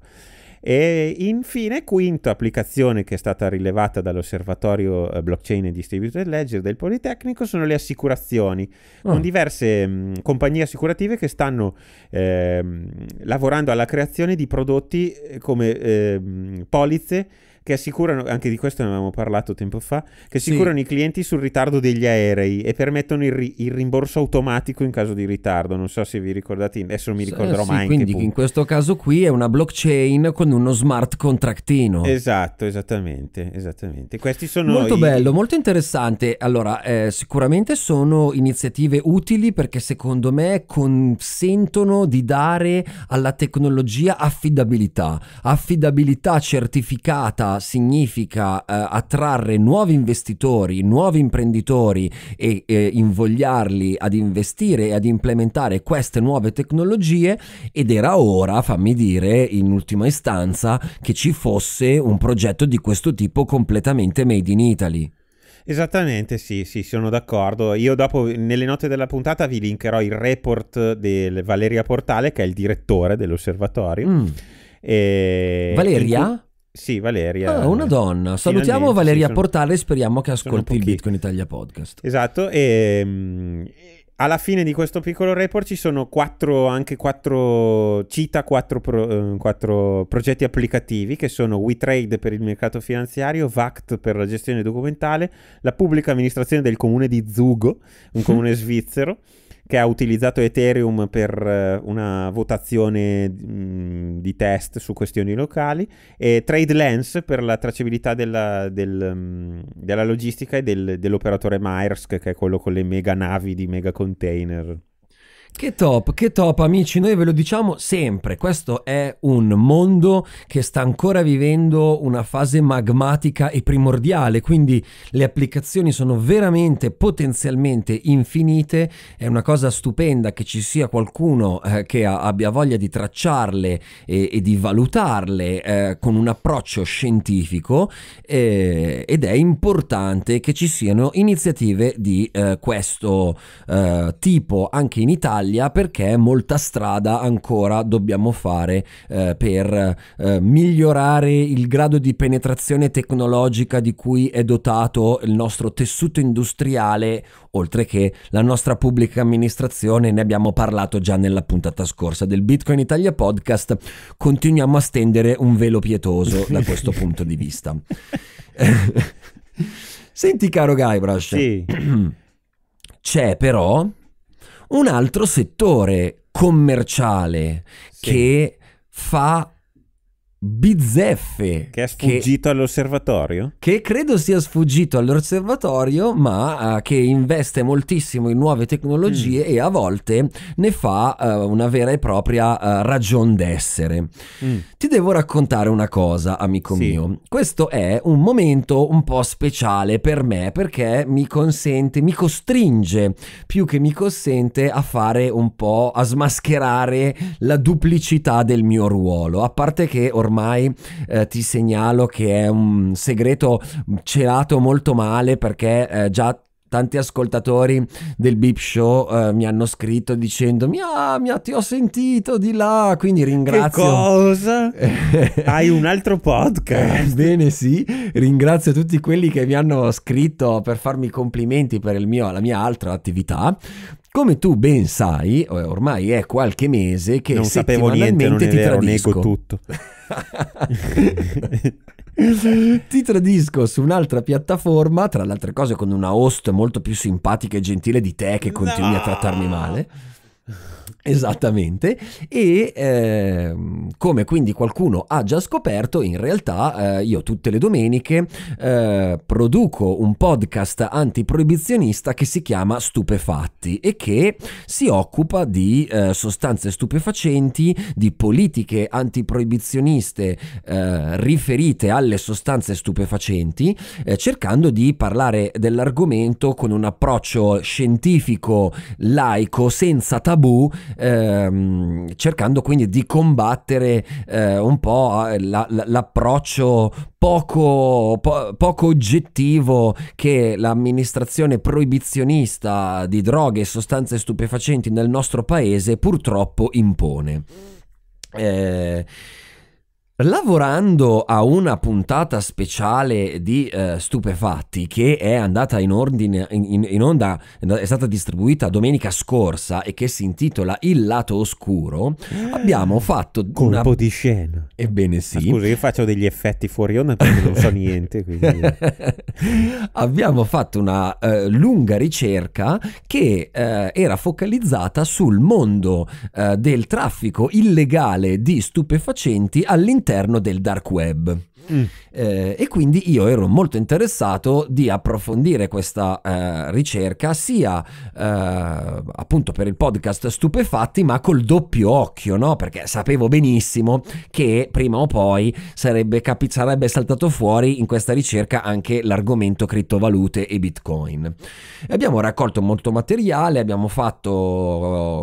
E infine, quinta applicazione che è stata rilevata dall'osservatorio eh, blockchain e distributed ledger del Politecnico sono le assicurazioni, oh. con mm. diverse mh, mm, compagnie assicurative che stanno eh, lavorando alla creazione di prodotti eh, come eh, polizze che assicurano, anche di questo ne avevamo parlato tempo fa, che assicurano sì. i clienti sul ritardo degli aerei e permettono il, ri- il, rimborso automatico in caso di ritardo. Non so se vi ricordate, adesso non mi ricorderò eh, sì, mai. Quindi in, in questo caso qui è una blockchain con uno smart contractino. Esatto, esattamente, esattamente. Questi sono Molto i... bello, molto interessante. Allora, eh, sicuramente sono iniziative utili perché secondo me consentono di dare alla tecnologia affidabilità, affidabilità certificata significa eh, attrarre nuovi investitori, nuovi imprenditori e, e invogliarli ad investire e ad implementare queste nuove tecnologie ed era ora, fammi dire, in ultima istanza, che ci fosse un progetto di questo tipo completamente made in Italy. Esattamente, sì, sì, sono d'accordo. Io dopo, nelle note della puntata, vi linkerò il report di Valeria Portale, che è il direttore dell'osservatorio. Mm. E... Valeria? Sì, Valeria. Ah, una donna. Salutiamo Valeria sono, Portale e speriamo che ascolti il Bitcoin Italia podcast. Esatto, e, mm, alla fine di questo piccolo report ci sono quattro, anche quattro, cita quattro, pro, eh, quattro progetti applicativi che sono WeTrade per il mercato finanziario, VACT per la gestione documentale, la pubblica amministrazione del comune di Zugo, un comune svizzero, che ha utilizzato Ethereum per eh, una votazione mm, di test su questioni locali, e TradeLens per la tracciabilità della, del, mm, della logistica e del, dell'operatore Maersk, che è quello con le mega navi di mega container. Che top, che top amici, noi ve lo diciamo sempre, questo è un mondo che sta ancora vivendo una fase magmatica e primordiale, quindi le applicazioni sono veramente potenzialmente infinite, è una cosa stupenda che ci sia qualcuno eh, che a, abbia voglia di tracciarle e, e di valutarle eh, con un approccio scientifico eh, ed è importante che ci siano iniziative di eh, questo eh, tipo anche in Italia Italia perché molta strada ancora dobbiamo fare eh, per eh, migliorare il grado di penetrazione tecnologica di cui è dotato il nostro tessuto industriale, oltre che la nostra pubblica amministrazione, ne abbiamo parlato già nella puntata scorsa del Bitcoin Italia podcast, continuiamo a stendere un velo pietoso da questo punto di vista. Senti caro Guybrush, sì. c'è però un altro settore commerciale sì. che fa bizzeffe. Che è sfuggito che, all'osservatorio? Che credo sia sfuggito all'osservatorio, ma uh, che investe moltissimo in nuove tecnologie mm. e a volte ne fa uh, una vera e propria uh, ragion d'essere. Mm. Ti devo raccontare una cosa, amico sì. mio. Questo è un momento un po' speciale per me perché mi consente, mi costringe più che mi consente a fare un po' a smascherare la duplicità del mio ruolo, a parte che ormai ormai eh, ti segnalo che è un segreto celato molto male perché eh, già tanti ascoltatori del Beep Show eh, mi hanno scritto dicendo mia, ah, mia ti ho sentito di là quindi ringrazio che cosa? hai un altro podcast eh, bene sì ringrazio tutti quelli che mi hanno scritto per farmi complimenti per mio, la mia altra attività come tu ben sai, eh, ormai è qualche mese che non sapevo niente, non ti vero, tradisco. nego tutto. Ti tradisco su un'altra piattaforma, tra le altre cose con una host molto più simpatica e gentile di te che continui no. a trattarmi male. Esattamente, e eh, come quindi qualcuno ha già scoperto, in realtà eh, io tutte le domeniche eh, produco un podcast antiproibizionista che si chiama Stupefatti e che si occupa di eh, sostanze stupefacenti, di politiche antiproibizioniste eh, riferite alle sostanze stupefacenti, eh, cercando di parlare dell'argomento con un approccio scientifico, laico, senza tabù ehm, cercando quindi di combattere eh, un po' ah, la, la, l'approccio poco, po- poco oggettivo che l'amministrazione proibizionista di droghe e sostanze stupefacenti nel nostro paese purtroppo impone. Eh, Lavorando a una puntata speciale di eh, Stupefatti che è andata in, ordine, in, in, onda, è stata distribuita domenica scorsa e che si intitola Il lato oscuro, ah, abbiamo fatto... Colpo una... di scena. Ebbene sì. Ma scusa, io faccio degli effetti fuori onda perché non so niente. Quindi... Eh. abbiamo fatto una eh, lunga ricerca che eh, era focalizzata sul mondo eh, del traffico illegale di stupefacenti all'interno all'interno del dark web. Mm. Eh, e quindi io ero molto interessato di approfondire questa eh, ricerca sia eh, appunto per il podcast Stupefatti ma col doppio occhio no? perché sapevo benissimo che prima o poi sarebbe, capi- sarebbe saltato fuori in questa ricerca anche l'argomento criptovalute e bitcoin abbiamo raccolto molto materiale abbiamo fatto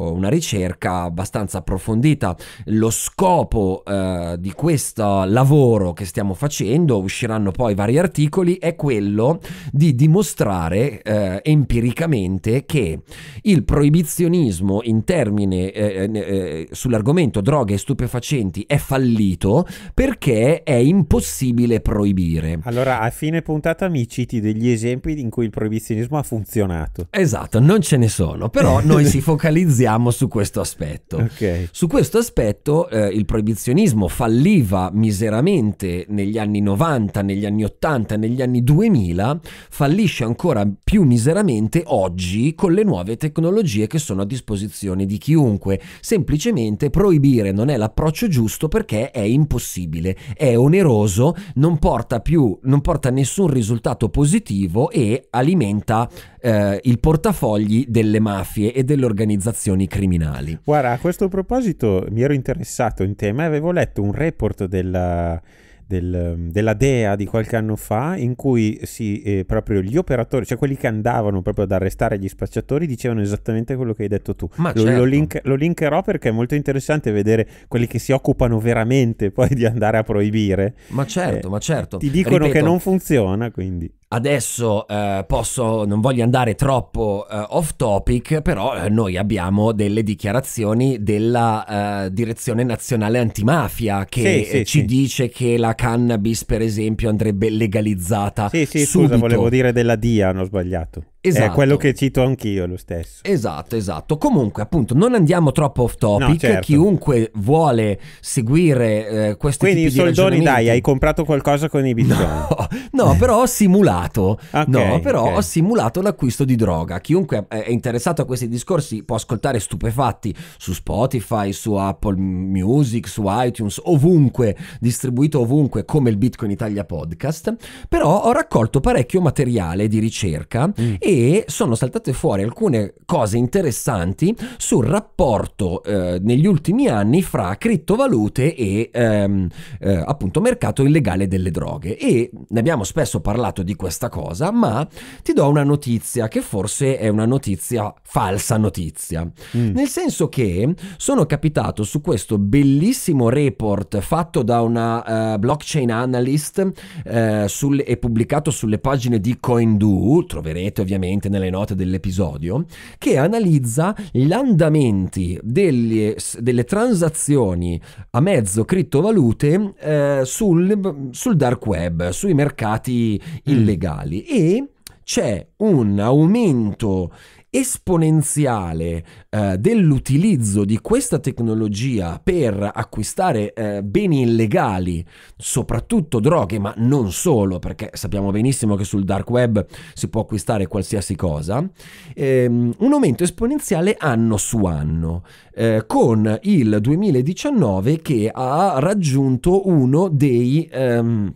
eh, una ricerca abbastanza approfondita lo scopo eh, di questo questo lavoro che stiamo facendo, usciranno poi vari articoli, è quello di dimostrare eh, empiricamente che il proibizionismo in termine eh, eh, eh, sull'argomento droghe e stupefacenti è fallito perché è impossibile proibire. Allora, a fine puntata mi citi degli esempi in cui il proibizionismo ha funzionato. Esatto, non ce ne sono, però noi si focalizziamo su questo aspetto. Okay. Su questo aspetto eh, il proibizionismo fallito arriva miseramente negli anni 90, negli anni 80, negli anni 2000, fallisce ancora più miseramente oggi con le nuove tecnologie che sono a disposizione di chiunque. Semplicemente proibire non è l'approccio giusto perché è impossibile, è oneroso, non porta più, non porta nessun risultato positivo e alimenta eh, il portafogli delle mafie e delle organizzazioni criminali. Guarda, a questo proposito mi ero interessato in tema e avevo letto un report della... Del, della DEA di qualche anno fa in cui si, eh, proprio gli operatori, cioè quelli che andavano proprio ad arrestare gli spacciatori, dicevano esattamente quello che hai detto tu. Ma lo, certo. lo, link, lo, linkerò perché è molto interessante vedere quelli che si occupano veramente poi di andare a proibire. Ma certo, eh, ma certo. Ti dicono Ripeto, che non funziona, quindi. Adesso eh, posso, non voglio andare troppo eh, off topic, però eh, noi abbiamo delle dichiarazioni della eh, Direzione Nazionale Antimafia che sì, sì, ci sì. dice che la cannabis, per esempio, andrebbe legalizzata. Sì, sì, subito. scusa, volevo dire della DIA, non ho sbagliato. Esatto. È quello esatto. che cito anch'io, lo stesso. Esatto, esatto. Comunque, appunto, non andiamo troppo off topic. No, certo. Chiunque vuole seguire eh, questi Quindi i soldoni, dai, hai comprato qualcosa con i bitcoin? No, no però ho simulato. okay, no, però okay. ho simulato l'acquisto di droga. Chiunque è interessato a questi discorsi può ascoltare stupefatti su Spotify, su Apple Music, su iTunes, ovunque, distribuito ovunque come il Bitcoin Italia Podcast. Però ho raccolto parecchio materiale di ricerca mm e sono saltate fuori alcune cose interessanti sul rapporto eh, negli ultimi anni fra criptovalute e ehm, eh, appunto mercato illegale delle droghe e ne abbiamo spesso parlato di questa cosa ma ti do una notizia che forse è una notizia falsa notizia mm. nel senso che sono capitato su questo bellissimo report fatto da una uh, blockchain analyst uh, sul, e pubblicato sulle pagine di CoinDo troverete ovviamente ovviamente nelle note dell'episodio, che analizza gli andamenti delle, delle transazioni a mezzo criptovalute eh, sul, sul, dark web, sui mercati mm. illegali mm. e c'è un aumento esponenziale eh, dell'utilizzo di questa tecnologia per acquistare eh, beni illegali, soprattutto droghe, ma non solo, perché sappiamo benissimo che sul dark web si può acquistare qualsiasi cosa, ehm, un aumento esponenziale anno su anno, eh, con il 2019 che ha raggiunto uno dei... Ehm,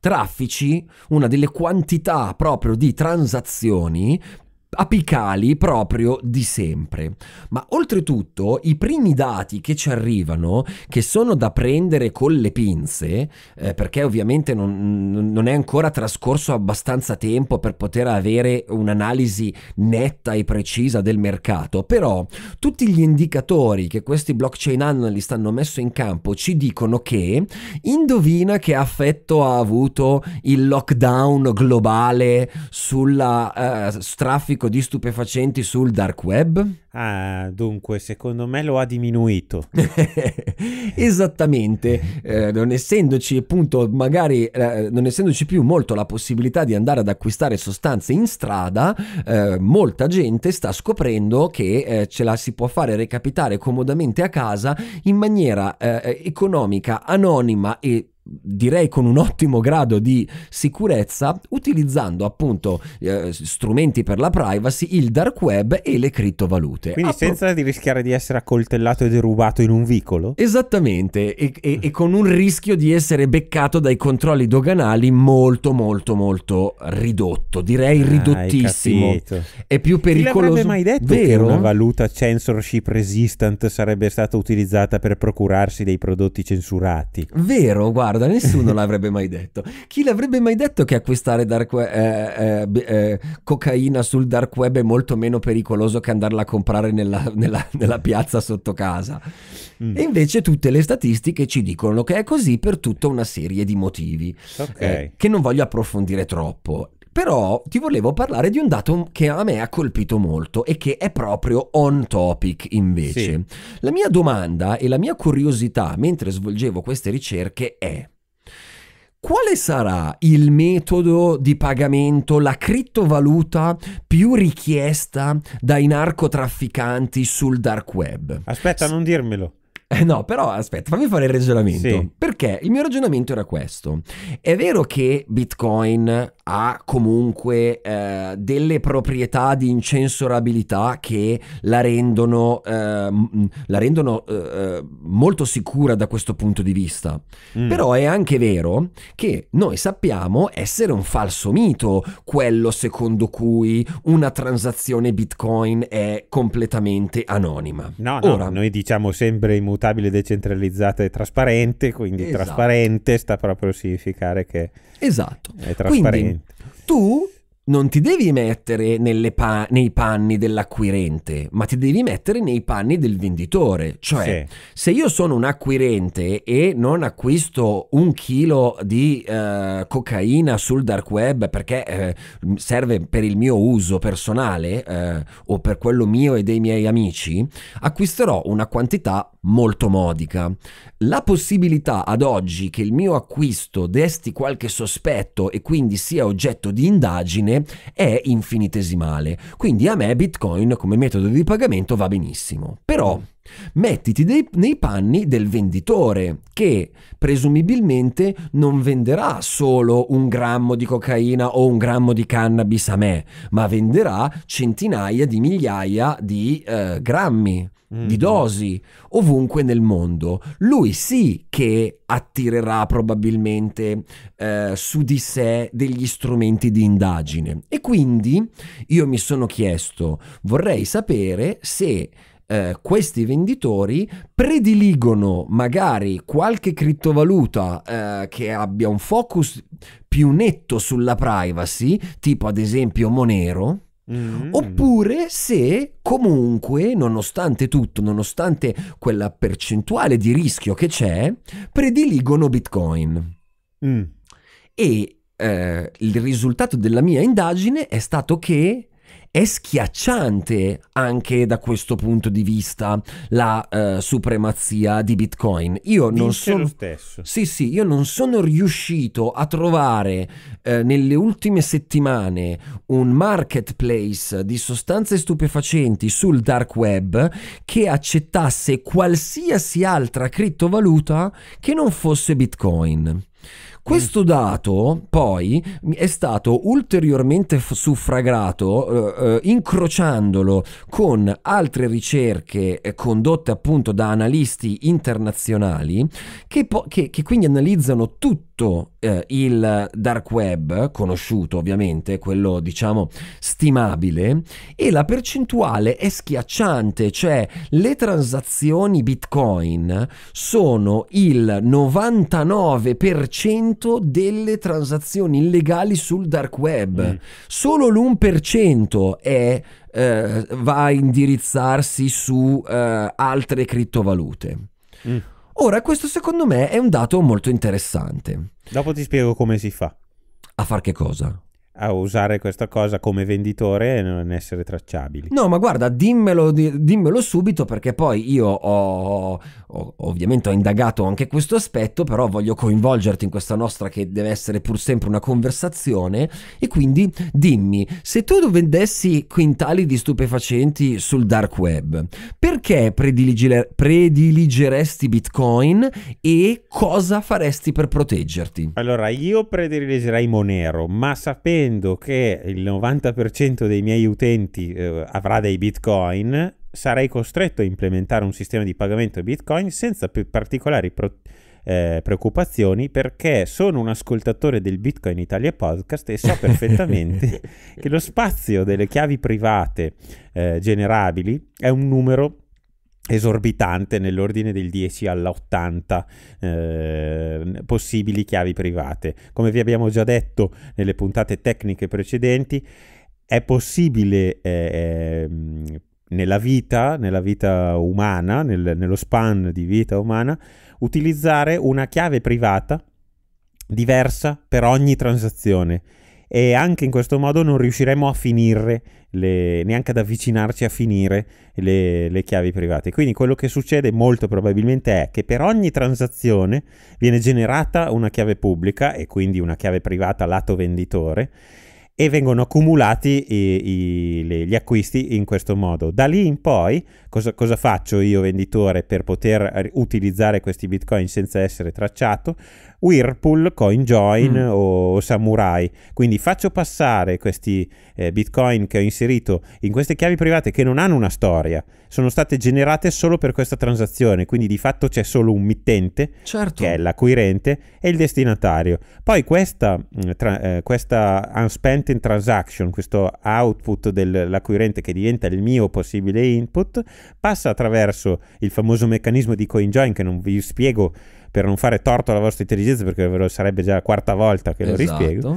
traffici, una delle quantità proprio di transazioni apicali proprio di sempre. Ma oltretutto i primi dati che ci arrivano, che sono da prendere con le pinze, eh, perché ovviamente non, non, è ancora trascorso abbastanza tempo per poter avere un'analisi netta e precisa del mercato, però tutti gli indicatori che questi blockchain analyst hanno messo in campo ci dicono che indovina che affetto ha avuto il lockdown globale sulla eh, traffico traffico di stupefacenti sul dark web? Ah, dunque, secondo me lo ha diminuito. Esattamente, eh, non essendoci appunto magari eh, non essendoci più molto la possibilità di andare ad acquistare sostanze in strada, eh, molta gente sta scoprendo che eh, ce la si può fare recapitare comodamente a casa in maniera eh, economica, anonima e direi con un ottimo grado di sicurezza utilizzando appunto eh, strumenti per la privacy, il dark web e le criptovalute. Quindi Appro- senza di rischiare di essere accoltellato e derubato in un vicolo? Esattamente, e, e, e con un rischio di essere beccato dai controlli doganali molto molto molto ridotto, direi ah, ridottissimo. Ah, È più pericoloso. Non mai detto vero? una valuta censorship resistant sarebbe stata utilizzata per procurarsi dei prodotti censurati. Vero, guarda merda, nessuno l'avrebbe mai detto. Chi l'avrebbe mai detto che acquistare dark web, eh, eh, eh, cocaina sul dark web è molto meno pericoloso che andarla a comprare nella, nella, nella piazza sotto casa? Mm. E invece tutte le statistiche ci dicono che è così per tutta una serie di motivi okay. Eh, che non voglio approfondire troppo. Però ti volevo parlare di un dato che a me ha colpito molto e che è proprio on topic invece. Sì. La mia domanda e la mia curiosità mentre svolgevo queste ricerche è quale sarà il metodo di pagamento, la criptovaluta più richiesta dai narcotrafficanti sul dark web? Aspetta, non dirmelo. Eh no, però aspetta, fammi fare il ragionamento. Sì. Perché il mio ragionamento era questo. È vero che Bitcoin ha comunque eh, delle proprietà di incensurabilità che la rendono, eh, la rendono eh, eh, molto sicura da questo punto di vista. Mm. Però è anche vero che noi sappiamo essere un falso mito quello secondo cui una transazione Bitcoin è completamente anonima. No, no Ora, noi diciamo sempre i mutui immutabile, decentralizzata e trasparente, quindi esatto. trasparente sta proprio a significare che esatto. è trasparente. Quindi, tu non ti devi mettere pa- nei panni dell'acquirente, ma ti devi mettere nei panni del venditore. Cioè, sì. se io sono un acquirente e non acquisto un chilo di eh, cocaina sul dark web perché eh, serve per il mio uso personale eh, o per quello mio e dei miei amici, acquisterò una quantità molto modica. La possibilità ad oggi che il mio acquisto desti qualche sospetto e quindi sia oggetto di indagine è infinitesimale, quindi a me Bitcoin come metodo di pagamento va benissimo. Però mettiti dei, nei panni del venditore che presumibilmente non venderà solo un grammo di cocaina o un grammo di cannabis a me, ma venderà centinaia di migliaia di eh, grammi di mm. dosi ovunque nel mondo. Lui sì che attirerà probabilmente eh, su di sé degli strumenti di indagine. E quindi io mi sono chiesto, vorrei sapere se eh, questi venditori prediligono magari qualche criptovaluta eh, che abbia un focus più netto sulla privacy, tipo ad esempio Monero, Mm-hmm. Oppure se comunque, nonostante tutto, nonostante quella percentuale di rischio che c'è, prediligono Bitcoin. Mm. E eh, il risultato della mia indagine è stato che è schiacciante anche da questo punto di vista la eh, supremazia di Bitcoin. Io Vince non sono stesso. Sì, sì, io non sono riuscito a trovare eh, nelle ultime settimane un marketplace di sostanze stupefacenti sul dark web che accettasse qualsiasi altra criptovaluta che non fosse Bitcoin. Questo dato poi è stato ulteriormente suffragato eh, eh, incrociandolo con altre ricerche eh, condotte appunto da analisti internazionali che, po- che, che quindi analizzano tutti tutto eh, il dark web, conosciuto ovviamente, quello diciamo stimabile, e la percentuale è schiacciante, cioè le transazioni bitcoin sono il 99% delle transazioni illegali sul dark web, mm. solo l'1% è eh, va a indirizzarsi su eh, altre criptovalute. Mm. Ora, questo secondo me è un dato molto interessante. Dopo ti spiego come si fa. A far che cosa? a usare questa cosa come venditore e non essere tracciabili. No, ma guarda, dimmelo, dimmelo subito perché poi io ho, ho, ovviamente ho indagato anche questo aspetto, però voglio coinvolgerti in questa nostra che deve essere pur sempre una conversazione e quindi dimmi, se tu vendessi quintali di stupefacenti sul dark web, perché predilige, prediligeresti Bitcoin e cosa faresti per proteggerti? Allora, io prediligerei Monero, ma sapendo sapendo che il 90% dei miei utenti eh, avrà dei bitcoin, sarei costretto a implementare un sistema di pagamento bitcoin senza particolari pro- eh, preoccupazioni perché sono un ascoltatore del Bitcoin Italia Podcast e so perfettamente che lo spazio delle chiavi private eh, generabili è un numero esorbitante nell'ordine del 10 alla 80 eh, possibili chiavi private. Come vi abbiamo già detto nelle puntate tecniche precedenti, è possibile eh, nella vita, nella vita umana, nel, nello span di vita umana, utilizzare una chiave privata diversa per ogni transazione e anche in questo modo non riusciremo a finire le, neanche ad avvicinarci a finire le, le chiavi private. Quindi quello che succede molto probabilmente è che per ogni transazione viene generata una chiave pubblica e quindi una chiave privata lato venditore e vengono accumulati i, i, le, gli acquisti in questo modo. Da lì in poi, cosa, cosa, faccio io venditore per poter utilizzare questi bitcoin senza essere tracciato? Whirlpool, CoinJoin mm. o Samurai. Quindi faccio passare questi eh, bitcoin che ho inserito in queste chiavi private che non hanno una storia, sono state generate solo per questa transazione, quindi di fatto c'è solo un mittente, certo. che è l'acquirente, e il destinatario. Poi questa, mm, tra, eh, questa unspent transaction, questo output dell'acquirente che diventa il mio possibile input, passa attraverso il famoso meccanismo di CoinJoin che non vi spiego per non fare torto alla vostra intelligenza, perché ve lo sarebbe già la quarta volta che lo esatto. rispiego.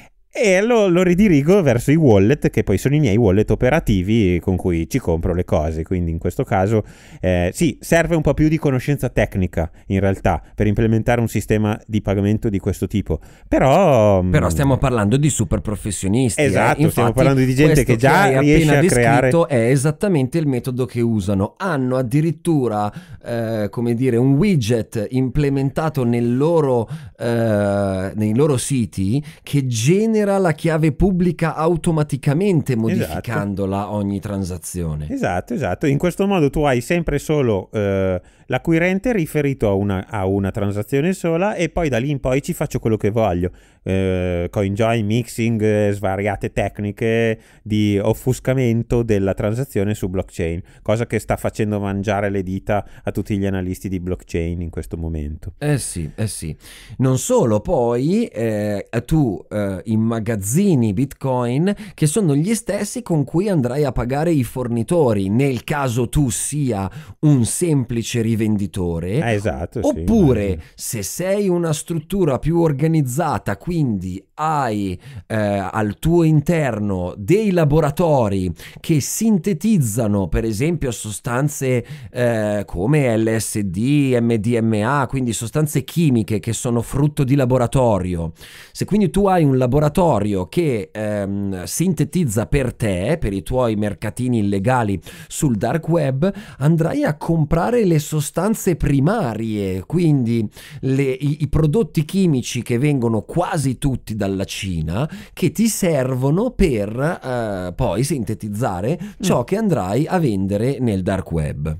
e lo, lo, ridirigo verso i wallet che poi sono i miei wallet operativi con cui ci compro le cose quindi in questo caso eh, sì serve un po' più di conoscenza tecnica in realtà per implementare un sistema di pagamento di questo tipo però però mm, stiamo parlando di super professionisti eh. esatto eh. Infatti, stiamo parlando di gente che già che riesce a creare Questo è esattamente il metodo che usano hanno addirittura eh, come dire un widget implementato loro, eh, nei loro siti che genera genera la chiave pubblica automaticamente esatto. modificandola esatto. ogni transazione. Esatto, esatto. In questo modo tu hai sempre solo eh, l'acquirente riferito a una, a una, transazione sola e poi da lì in poi ci faccio quello che voglio. Eh, CoinJoin, mixing, eh, svariate tecniche di offuscamento della transazione su blockchain, cosa che sta facendo mangiare le dita a tutti gli analisti di blockchain in questo momento. Eh sì, eh sì. Non solo, poi eh, tu eh, immagazzini Bitcoin che sono gli stessi con cui andrai a pagare i fornitori, nel caso tu sia un semplice rivenditore venditore. Eh, esatto, oppure sì, se sei una struttura più organizzata, quindi hai eh, al tuo interno dei laboratori che sintetizzano per esempio sostanze eh, come LSD, MDMA, quindi sostanze chimiche che sono frutto di laboratorio. Se quindi tu hai un laboratorio che ehm, sintetizza per te, per i tuoi mercatini illegali sul dark web, andrai a comprare le sostanze sostanze primarie, quindi le, i, i prodotti chimici che vengono quasi tutti dalla Cina, che ti servono per eh, poi sintetizzare ciò mm. che andrai a vendere nel dark web.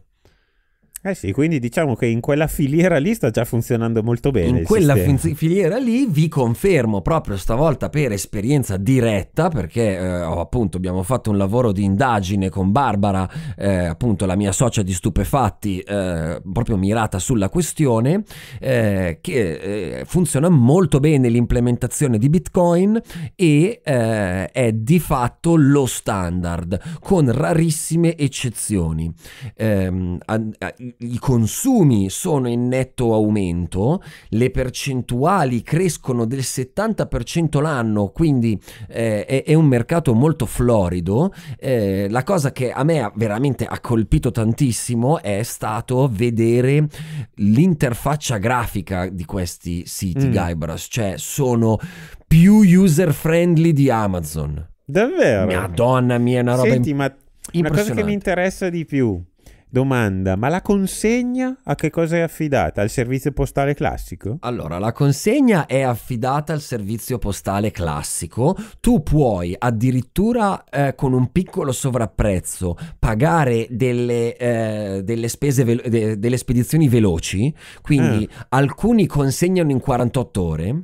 Eh sì, quindi diciamo che in quella filiera lì sta già funzionando molto bene. In quella filiera lì vi confermo proprio stavolta per esperienza diretta, perché eh, appunto abbiamo fatto un lavoro di indagine con Barbara, eh, appunto la mia socia di stupefatti, eh, proprio mirata sulla questione, eh, che eh, funziona molto bene l'implementazione di Bitcoin e eh, è di fatto lo standard, con rarissime eccezioni. Eh, i consumi sono in netto aumento, le percentuali crescono del 70% l'anno, quindi eh, è, è, un mercato molto florido. Eh, la cosa che a me ha veramente ha colpito tantissimo è stato vedere l'interfaccia grafica di questi siti mm. Guybrush, cioè sono più user friendly di Amazon. Davvero? Madonna mia, è una roba Senti, imp- ma una cosa che mi interessa di più Domanda, ma la consegna a che cosa è affidata? Al servizio postale classico? Allora, la consegna è affidata al servizio postale classico. Tu puoi addirittura eh, con un piccolo sovrapprezzo pagare delle, eh, delle, ve- de- delle spedizioni veloci, quindi ah. alcuni consegnano in 48 ore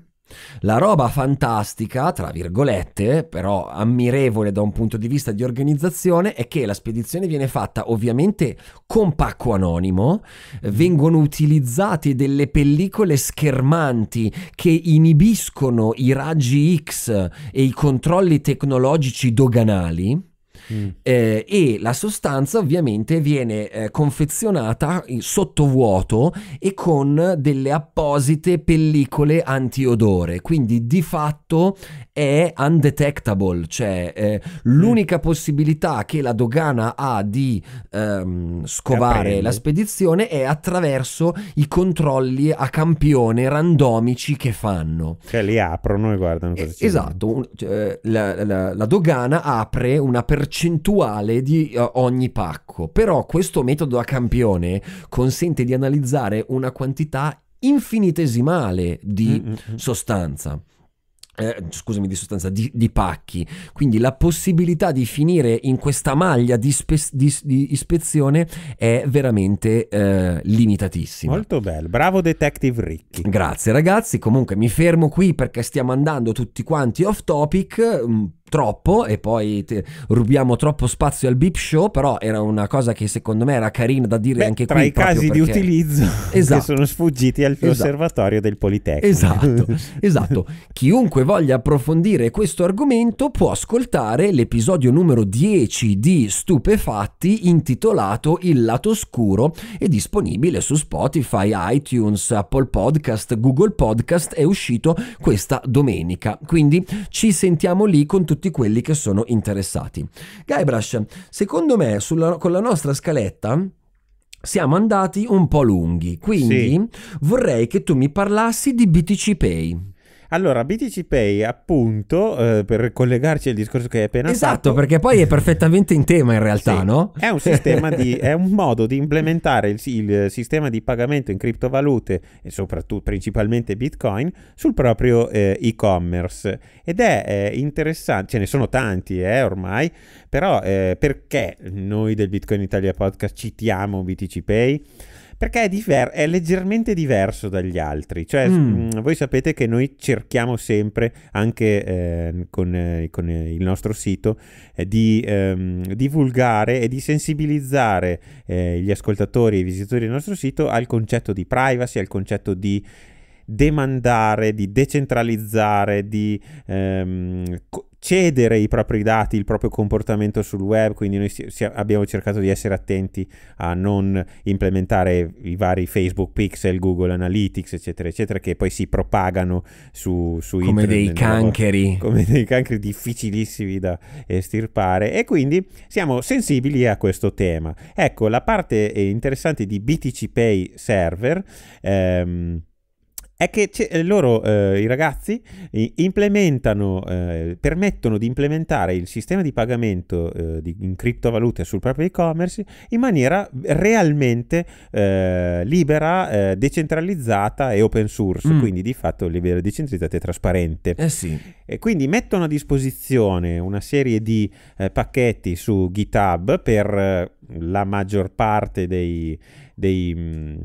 la roba fantastica, tra virgolette, però ammirevole da un punto di vista di organizzazione, è che la spedizione viene fatta ovviamente con pacco anonimo, mm. vengono utilizzate delle pellicole schermanti che inibiscono i raggi X e i controlli tecnologici doganali Mm. eh, e la sostanza ovviamente viene eh, confezionata sottovuoto e con delle apposite pellicole antiodore, quindi di fatto è undetectable, cioè eh, l'unica mm. possibilità che la dogana ha di ehm, scovare la spedizione è attraverso i controlli a campione randomici che fanno. Cioè li aprono e guardano cosa c'è. Eh, esatto, un, eh, la, la, la, dogana apre una percentuale di uh, ogni pacco, però questo metodo a campione consente di analizzare una quantità infinitesimale di mm -hmm. sostanza eh, scusami di sostanza, di, di, pacchi. Quindi la possibilità di finire in questa maglia di, spe, di, di ispezione è veramente eh, limitatissima. Molto bello, bravo Detective Ricchi. Grazie ragazzi, comunque mi fermo qui perché stiamo andando tutti quanti off topic mm, troppo e poi rubiamo troppo spazio al beep show però era una cosa che secondo me era carina da dire Beh, anche tra qui tra i casi perché... di utilizzo esatto. che sono sfuggiti all'osservatorio esatto. del Politecnico esatto esatto chiunque voglia approfondire questo argomento può ascoltare l'episodio numero 10 di Stupefatti intitolato Il lato scuro è disponibile su Spotify iTunes Apple Podcast Google Podcast è uscito questa domenica quindi ci sentiamo lì con tutti tutti quelli che sono interessati. Guybrush, secondo me sulla, con la nostra scaletta siamo andati un po' lunghi, quindi sì. vorrei che tu mi parlassi di BTC Pay. Allora, BTC Pay, appunto, eh, per collegarci al discorso che hai appena esatto, fatto. Esatto, perché poi è perfettamente in tema in realtà, sì, no? È un, sistema di, è un modo di implementare il, il, sistema di pagamento in criptovalute e soprattutto principalmente Bitcoin sul proprio eh, e-commerce. Ed è eh, interessante, ce ne sono tanti eh, ormai, però eh, perché noi del Bitcoin Italia Podcast citiamo BTC Pay? perché è, diver- è leggermente diverso dagli altri. Cioè, mm. mh, mm, voi sapete che noi cerchiamo sempre, anche ehm, eh, con, eh, con, il nostro sito, eh, di ehm, divulgare e di sensibilizzare eh, gli ascoltatori e i visitatori del nostro sito al concetto di privacy, al concetto di demandare, di decentralizzare, di ehm, co- cedere i propri dati, il proprio comportamento sul web, quindi noi si, si, abbiamo cercato di essere attenti a non implementare i vari Facebook Pixel, Google Analytics, eccetera, eccetera, che poi si propagano su, su come internet. Come dei cancheri. No? Come dei cancri difficilissimi da estirpare e quindi siamo sensibili a questo tema. Ecco, la parte eh, interessante di BTC Pay Server... Ehm, è che eh, loro, eh, i ragazzi, implementano, eh, permettono di implementare il sistema di pagamento eh, di, in criptovalute sul proprio e-commerce in maniera realmente eh, libera, eh, decentralizzata e open source, mm. quindi di fatto libera, decentralizzata e trasparente. Eh Sì. E quindi mettono a disposizione una serie di pacchetti su GitHub per la maggior parte dei dei, mm,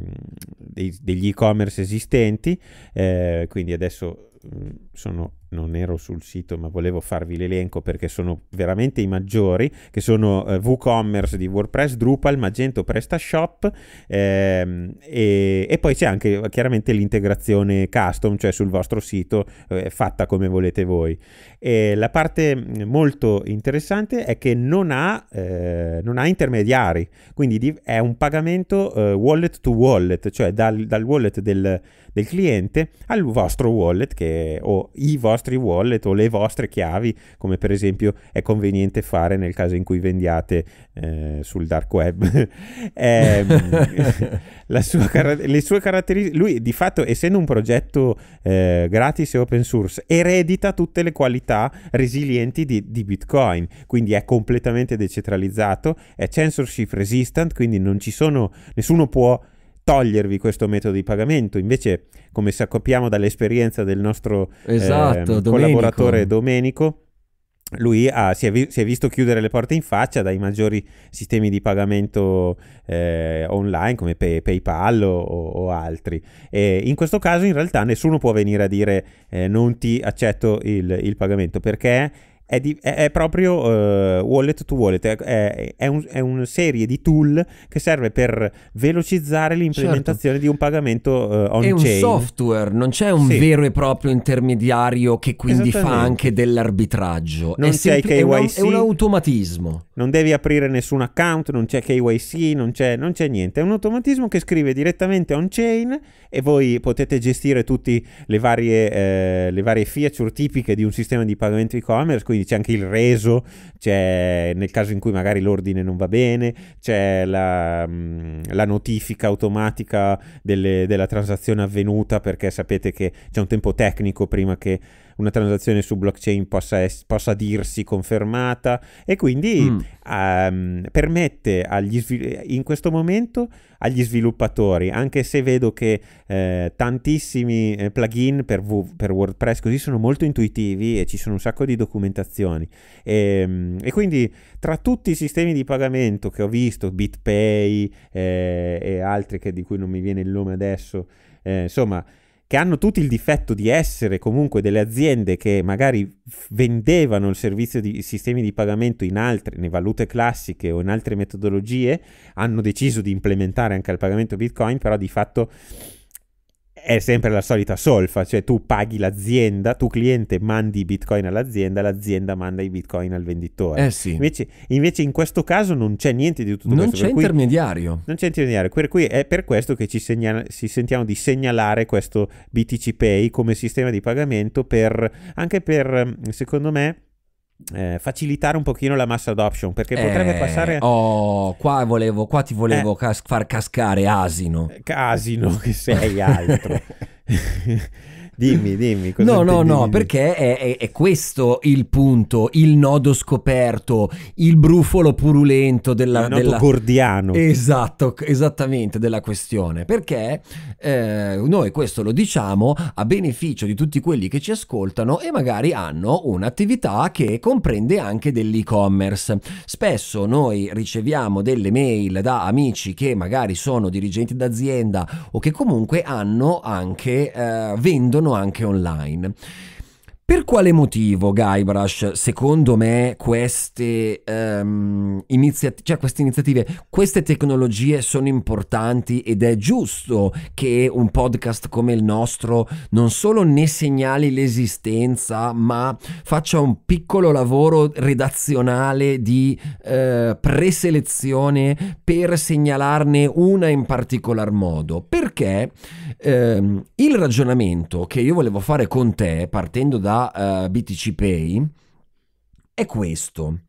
dei, degli e-commerce esistenti, eh, quindi adesso mm, sono non ero sul sito, ma volevo farvi l'elenco perché sono veramente i maggiori, che sono eh, WooCommerce di WordPress, Drupal, Magento, PrestaShop ehm, e, e, poi c'è anche chiaramente l'integrazione custom, cioè sul vostro sito eh, fatta come volete voi. E la parte mm, molto interessante è che non ha, eh, non ha intermediari, quindi è un pagamento eh, wallet to wallet, cioè dal, dal wallet del, del cliente al vostro wallet che, o i vostri vostri wallet o le vostre chiavi, come per esempio è conveniente fare nel caso in cui vendiate eh, sul dark web. eh, sua car- le sue caratteristiche, lui di fatto essendo un progetto eh, gratis e open source, eredita tutte le qualità resilienti di, di Bitcoin, quindi è completamente decentralizzato, è censorship resistant, quindi non ci sono, nessuno può togliervi questo metodo di pagamento. Invece, come sappiamo dall'esperienza del nostro esatto, eh, Domenico. collaboratore Domenico, lui ha, si, è vi, si, è visto chiudere le porte in faccia dai maggiori sistemi di pagamento eh, online come pay, PayPal o, o, altri. E in questo caso in realtà nessuno può venire a dire eh, non ti accetto il, il pagamento perché è, di, è, è proprio uh, wallet to wallet, è, è un, una serie di tool che serve per velocizzare l'implementazione certo. di un pagamento uh, eh, on-chain. È un software, non c'è un sì. vero e proprio intermediario che quindi fa anche dell'arbitraggio. Non c'è KYC. Un, è un automatismo. Non devi aprire nessun account, non c'è KYC, non c'è, non c'è niente. È un automatismo che scrive direttamente on-chain e voi potete gestire tutte le varie, eh, le varie feature tipiche di un sistema di pagamento e-commerce, quindi c'è anche il reso, c'è nel caso in cui magari l'ordine non va bene, c'è la, mm, la notifica automatica delle, della transazione avvenuta perché sapete che c'è un tempo tecnico prima che una transazione su blockchain possa, es- possa dirsi confermata e quindi mm. um, permette svil- in questo momento agli sviluppatori, anche se vedo che eh, tantissimi eh, plugin per, v- per, WordPress così sono molto intuitivi e ci sono un sacco di documentazioni. E, ehm, e quindi tra tutti i sistemi di pagamento che ho visto, BitPay eh, e altri che, di cui non mi viene il nome adesso, eh, insomma che hanno tutti il difetto di essere comunque delle aziende che magari vendevano il servizio di sistemi di pagamento in altre, in valute classiche o in altre metodologie, hanno deciso di implementare anche il pagamento Bitcoin, però di fatto è sempre la solita solfa, cioè tu paghi l'azienda, tu cliente mandi i bitcoin all'azienda, l'azienda manda i bitcoin al venditore. Eh sì. invece, invece, in questo caso non c'è niente di tutto non questo. C'è cui, non c'è intermediario. non c'è intermediario, per cui è per questo che ci segnala, si sentiamo di segnalare questo BTC Pay come sistema di pagamento per, anche per, secondo me, eh, facilitare un pochino la mass adoption perché eh, potrebbe passare oh qua, volevo, qua ti volevo eh, cas- far cascare asino asino che sei altro Dimmi, dimmi. Cosa no, no, no, perché è, è, è, questo il punto, il nodo scoperto, il brufolo purulento della... Il nodo della... gordiano. Esatto, esattamente, della questione. Perché eh, noi questo lo diciamo a beneficio di tutti quelli che ci ascoltano e magari hanno un'attività che comprende anche dell'e-commerce. Spesso noi riceviamo delle mail da amici che magari sono dirigenti d'azienda o che comunque hanno anche, eh, vendono anche online. Per quale motivo, Guybrush, secondo me queste, um, iniziat- cioè queste iniziative, queste tecnologie sono importanti ed è giusto che un podcast come il nostro non solo ne segnali l'esistenza, ma faccia un piccolo lavoro redazionale di eh, preselezione per segnalarne una in particolar modo. Perché ehm, il ragionamento che io volevo fare con te, partendo da uh, eh, BTC Pay è questo.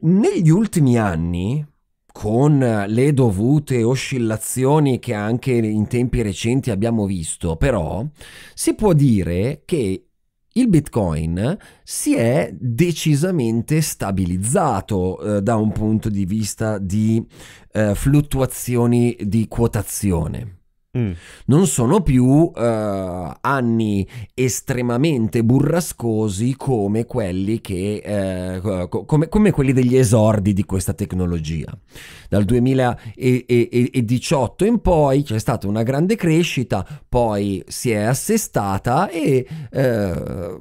Negli ultimi anni, con le dovute oscillazioni che anche in tempi recenti abbiamo visto, però si può dire che il Bitcoin si è decisamente stabilizzato eh, da un punto di vista di eh, fluttuazioni di quotazione. Mm. Non sono più eh, anni estremamente burrascosi come quelli, che, eh, come, come quelli, degli esordi di questa tecnologia. Dal 2018 in poi c'è stata una grande crescita, poi si è assestata e eh,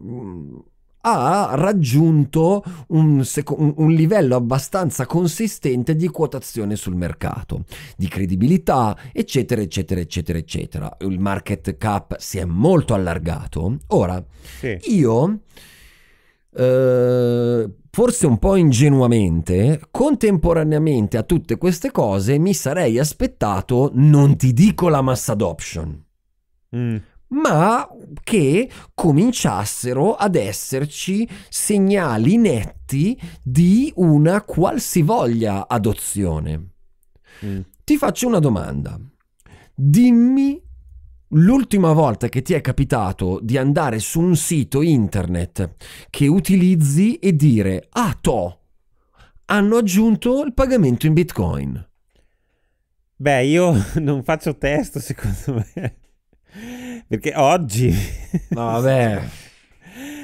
ha raggiunto un, sec- un, livello abbastanza consistente di quotazione sul mercato, di credibilità, eccetera, eccetera, eccetera, eccetera. Il market cap si è molto allargato. Ora, sì. io, eh, forse un po' ingenuamente, contemporaneamente a tutte queste cose mi sarei aspettato, non ti dico la mass adoption. Mm ma che cominciassero ad esserci segnali netti di una qualsivoglia adozione. Mm. Ti faccio una domanda. Dimmi l'ultima volta che ti è capitato di andare su un sito internet che utilizzi e dire, ah, to, hanno aggiunto il pagamento in bitcoin. Beh, io non faccio testo, secondo me. Perché oggi... No, vabbè.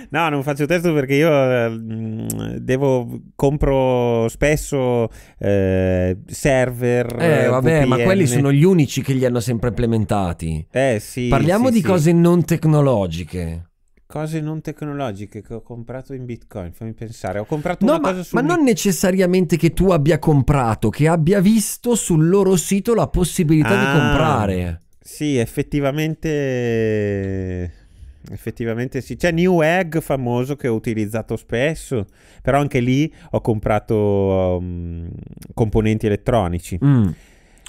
No, non faccio testo perché io mm, devo compro spesso eh, server. Eh, vabbè, VPN. ma quelli sono gli unici che li hanno sempre implementati. Eh, sì. Parliamo sì, di sì. cose non tecnologiche. Cose non tecnologiche che ho comprato in Bitcoin, fammi pensare. Ho comprato no, una ma, cosa su Ma non necessariamente che tu abbia comprato, che abbia visto sul loro sito la possibilità ah. di comprare. Sì, effettivamente... Effettivamente sì, c'è New Egg famoso che ho utilizzato spesso, però anche lì ho comprato um, componenti elettronici. Mm.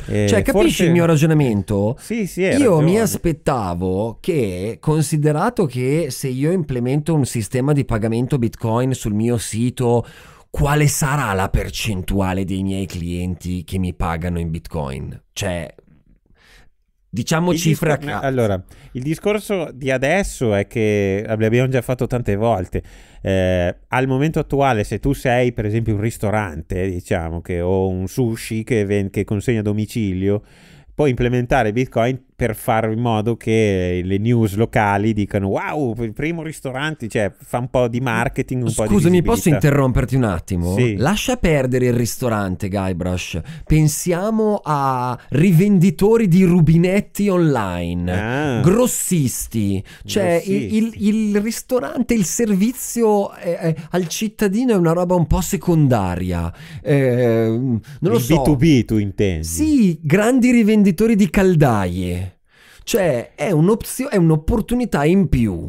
Eh, cioè, capisci forse... il mio ragionamento? Sì, sì. Io ragione. mi aspettavo che, considerato che se io implemento un sistema di pagamento Bitcoin sul mio sito, quale sarà la percentuale dei miei clienti che mi pagano in Bitcoin? Cioè, Diciamo il cifra discor- Allora, il discorso di adesso è che l'abbiamo già fatto tante volte. Eh, al momento attuale, se tu sei, per esempio, un ristorante, diciamo che o un sushi che, ven- che consegna a domicilio, puoi implementare Bitcoin per fare in modo che le news locali dicano wow, il primo ristorante, cioè fa un po' di marketing, un Scusami, po' di Scusami, posso interromperti un attimo? Sì. Lascia perdere il ristorante, Guybrush. Pensiamo a rivenditori di rubinetti online, ah. grossisti. Cioè grossisti. Il, il, il, ristorante, il servizio è, eh, è, eh, al cittadino è una roba un po' secondaria. Eh, non lo il so. B2B tu intendi? Sì, grandi rivenditori di caldaie. Cioè è, è un'opportunità in più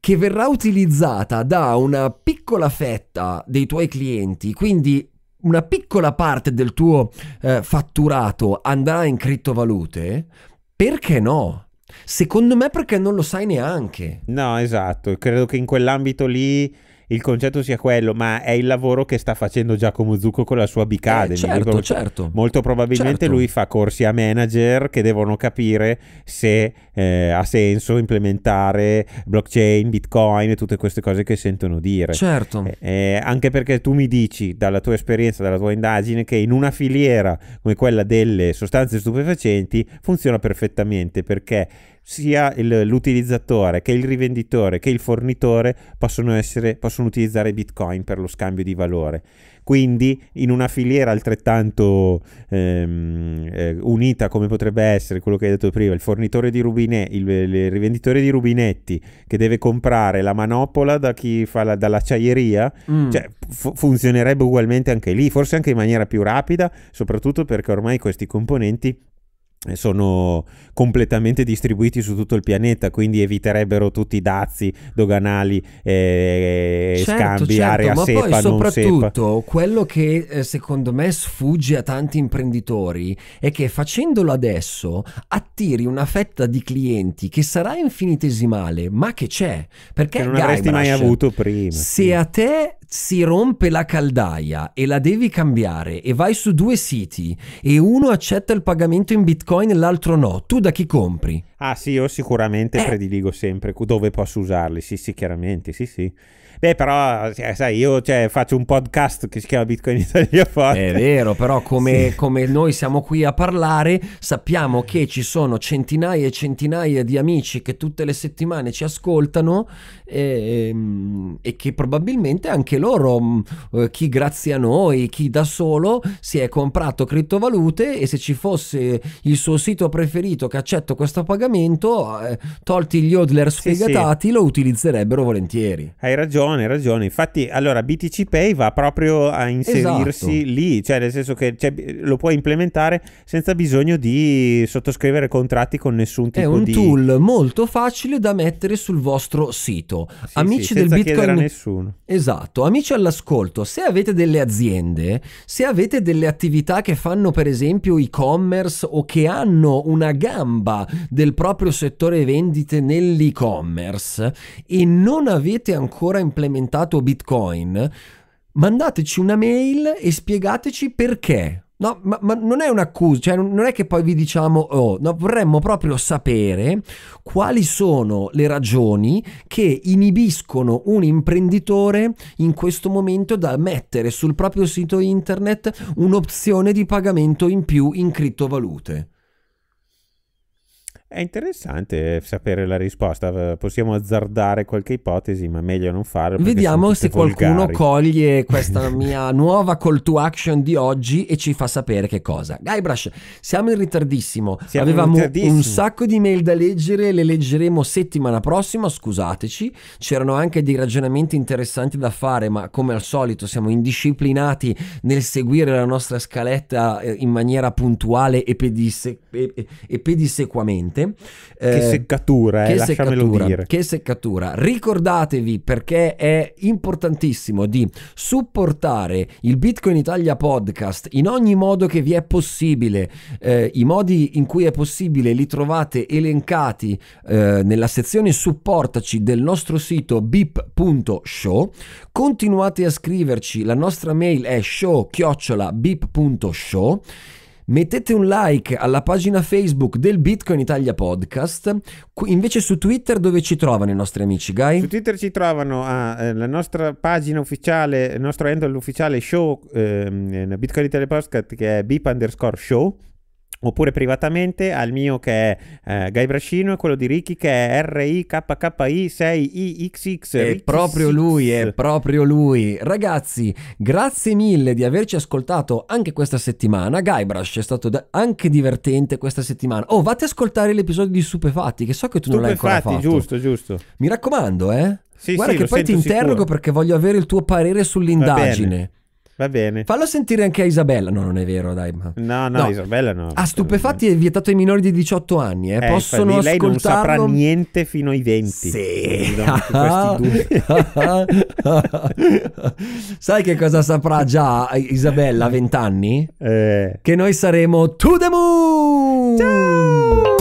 che verrà utilizzata da una piccola fetta dei tuoi clienti, quindi una piccola parte del tuo eh, fatturato andrà in criptovalute, perché no? Secondo me perché non lo sai neanche. No, esatto, credo che in quell'ambito lì il concetto sia quello, ma è il lavoro che sta facendo Giacomo Zucco con la sua Bicade. Eh, certo, certo, Molto probabilmente certo. lui fa corsi a manager che devono capire se eh, ha senso implementare blockchain, bitcoin e tutte queste cose che sentono dire. Certo. Eh, eh anche perché tu mi dici, dalla tua esperienza, dalla tua indagine, che in una filiera come quella delle sostanze stupefacenti funziona perfettamente perché sia il, l'utilizzatore che il rivenditore che il fornitore possono, essere, possono utilizzare bitcoin per lo scambio di valore quindi in una filiera altrettanto ehm, eh, unita come potrebbe essere quello che hai detto prima il fornitore di rubinetti il, il, rivenditore di rubinetti che deve comprare la manopola da chi fa la, dall'acciaieria mm. cioè, f- funzionerebbe ugualmente anche lì forse anche in maniera più rapida soprattutto perché ormai questi componenti sono completamente distribuiti su tutto il pianeta, quindi eviterebbero tutti i dazi doganali, eh, eh certo, scambi, certo, area ma sepa, poi soprattutto sepa. quello che eh, secondo me sfugge a tanti imprenditori è che facendolo adesso attiri una fetta di clienti che sarà infinitesimale, ma che c'è, perché che non Guybrush, avresti mai avuto prima. Se sì. a te si rompe la caldaia e la devi cambiare e vai su due siti e uno accetta il pagamento in Bitcoin bitcoin l'altro no. Tu da chi compri? Ah sì, io sicuramente eh. prediligo sempre dove posso usarli. Sì, sì, chiaramente, sì, sì. Beh, però, cioè, sai, io cioè, faccio un podcast che si chiama Bitcoin Italia Forte. È vero, però come, sì. come noi siamo qui a parlare, sappiamo che ci sono centinaia e centinaia di amici che tutte le settimane ci ascoltano e, ehm, e che probabilmente anche loro, mm, eh, chi grazie a noi, chi da solo, si è comprato criptovalute e se ci fosse il suo sito preferito che accetto questo pagamento, eh, tolti gli hodler sfegatati, sì, sì. lo utilizzerebbero volentieri. Hai ragione ragione, hai ragione. Infatti, allora BTC Pay va proprio a inserirsi esatto. lì, cioè nel senso che cioè, lo puoi implementare senza bisogno di sottoscrivere contratti con nessun tipo di... È un di... tool molto facile da mettere sul vostro sito. Sì, amici sì, del Bitcoin... nessuno. Esatto, amici all'ascolto, se avete delle aziende, se avete delle attività che fanno per esempio e-commerce o che hanno una gamba del proprio settore vendite nell'e-commerce e non avete ancora In implementato Bitcoin, mandateci una mail e spiegateci perché. No, ma, ma, non è un'accusa, cioè non è che poi vi diciamo, oh, no, vorremmo proprio sapere quali sono le ragioni che inibiscono un imprenditore in questo momento da mettere sul proprio sito internet un'opzione di pagamento in più in criptovalute. È interessante eh, sapere la risposta. Possiamo azzardare qualche ipotesi, ma meglio non farlo. Vediamo se qualcuno volgari. coglie questa mia nuova call to action di oggi e ci fa sapere che cosa. Guybrush, siamo in ritardissimo. Siamo Avevamo in ritardissimo. un sacco di mail da leggere, le leggeremo settimana prossima. Scusateci, c'erano anche dei ragionamenti interessanti da fare, ma come al solito siamo indisciplinati nel seguire la nostra scaletta eh, in maniera puntuale e, pedisse- e, e, e pedissequamente. Che eh, seccatura, eh, che lasciamelo seccatura, dire. Che seccatura. Ricordatevi perché è importantissimo di supportare il Bitcoin Italia podcast in ogni modo che vi è possibile. Eh, I modi in cui è possibile li trovate elencati eh, nella sezione supportaci del nostro sito bip.show. Continuate a scriverci, la nostra mail è show Mettete un like alla pagina Facebook del Bitcoin Italia Podcast, invece su Twitter dove ci trovano i nostri amici, Guy? Su Twitter ci trovano alla ah, eh, nostra pagina ufficiale, il nostro handle ufficiale show eh, Bitcoin Italia Podcast che è bip underscore show oppure privatamente al mio che è eh, Guy Bracino e quello di Ricky che è RIKKI6IXX. È proprio lui, è proprio lui. Ragazzi, grazie mille di averci ascoltato anche questa settimana. Guybrush è stato anche divertente questa settimana. Oh, vate a ascoltare l'episodio di Stupefatti che so che tu non l'hai ancora fatto. giusto, giusto. Mi raccomando, eh. Sì, Guarda sì, che poi ti interrogo sicuro. perché voglio avere il tuo parere sull'indagine. Va bene. Fallo sentire anche a Isabella. No, non è vero, dai. Ma... No, no, no. Isabella no. A stupefatti è vietato ai minori di 18 anni. Eh. eh Possono infatti, lei ascoltarlo... non saprà niente fino ai 20. Sì. Sai che cosa saprà già Isabella a 20 anni? Eh. Che noi saremo To The Moon! Ciao!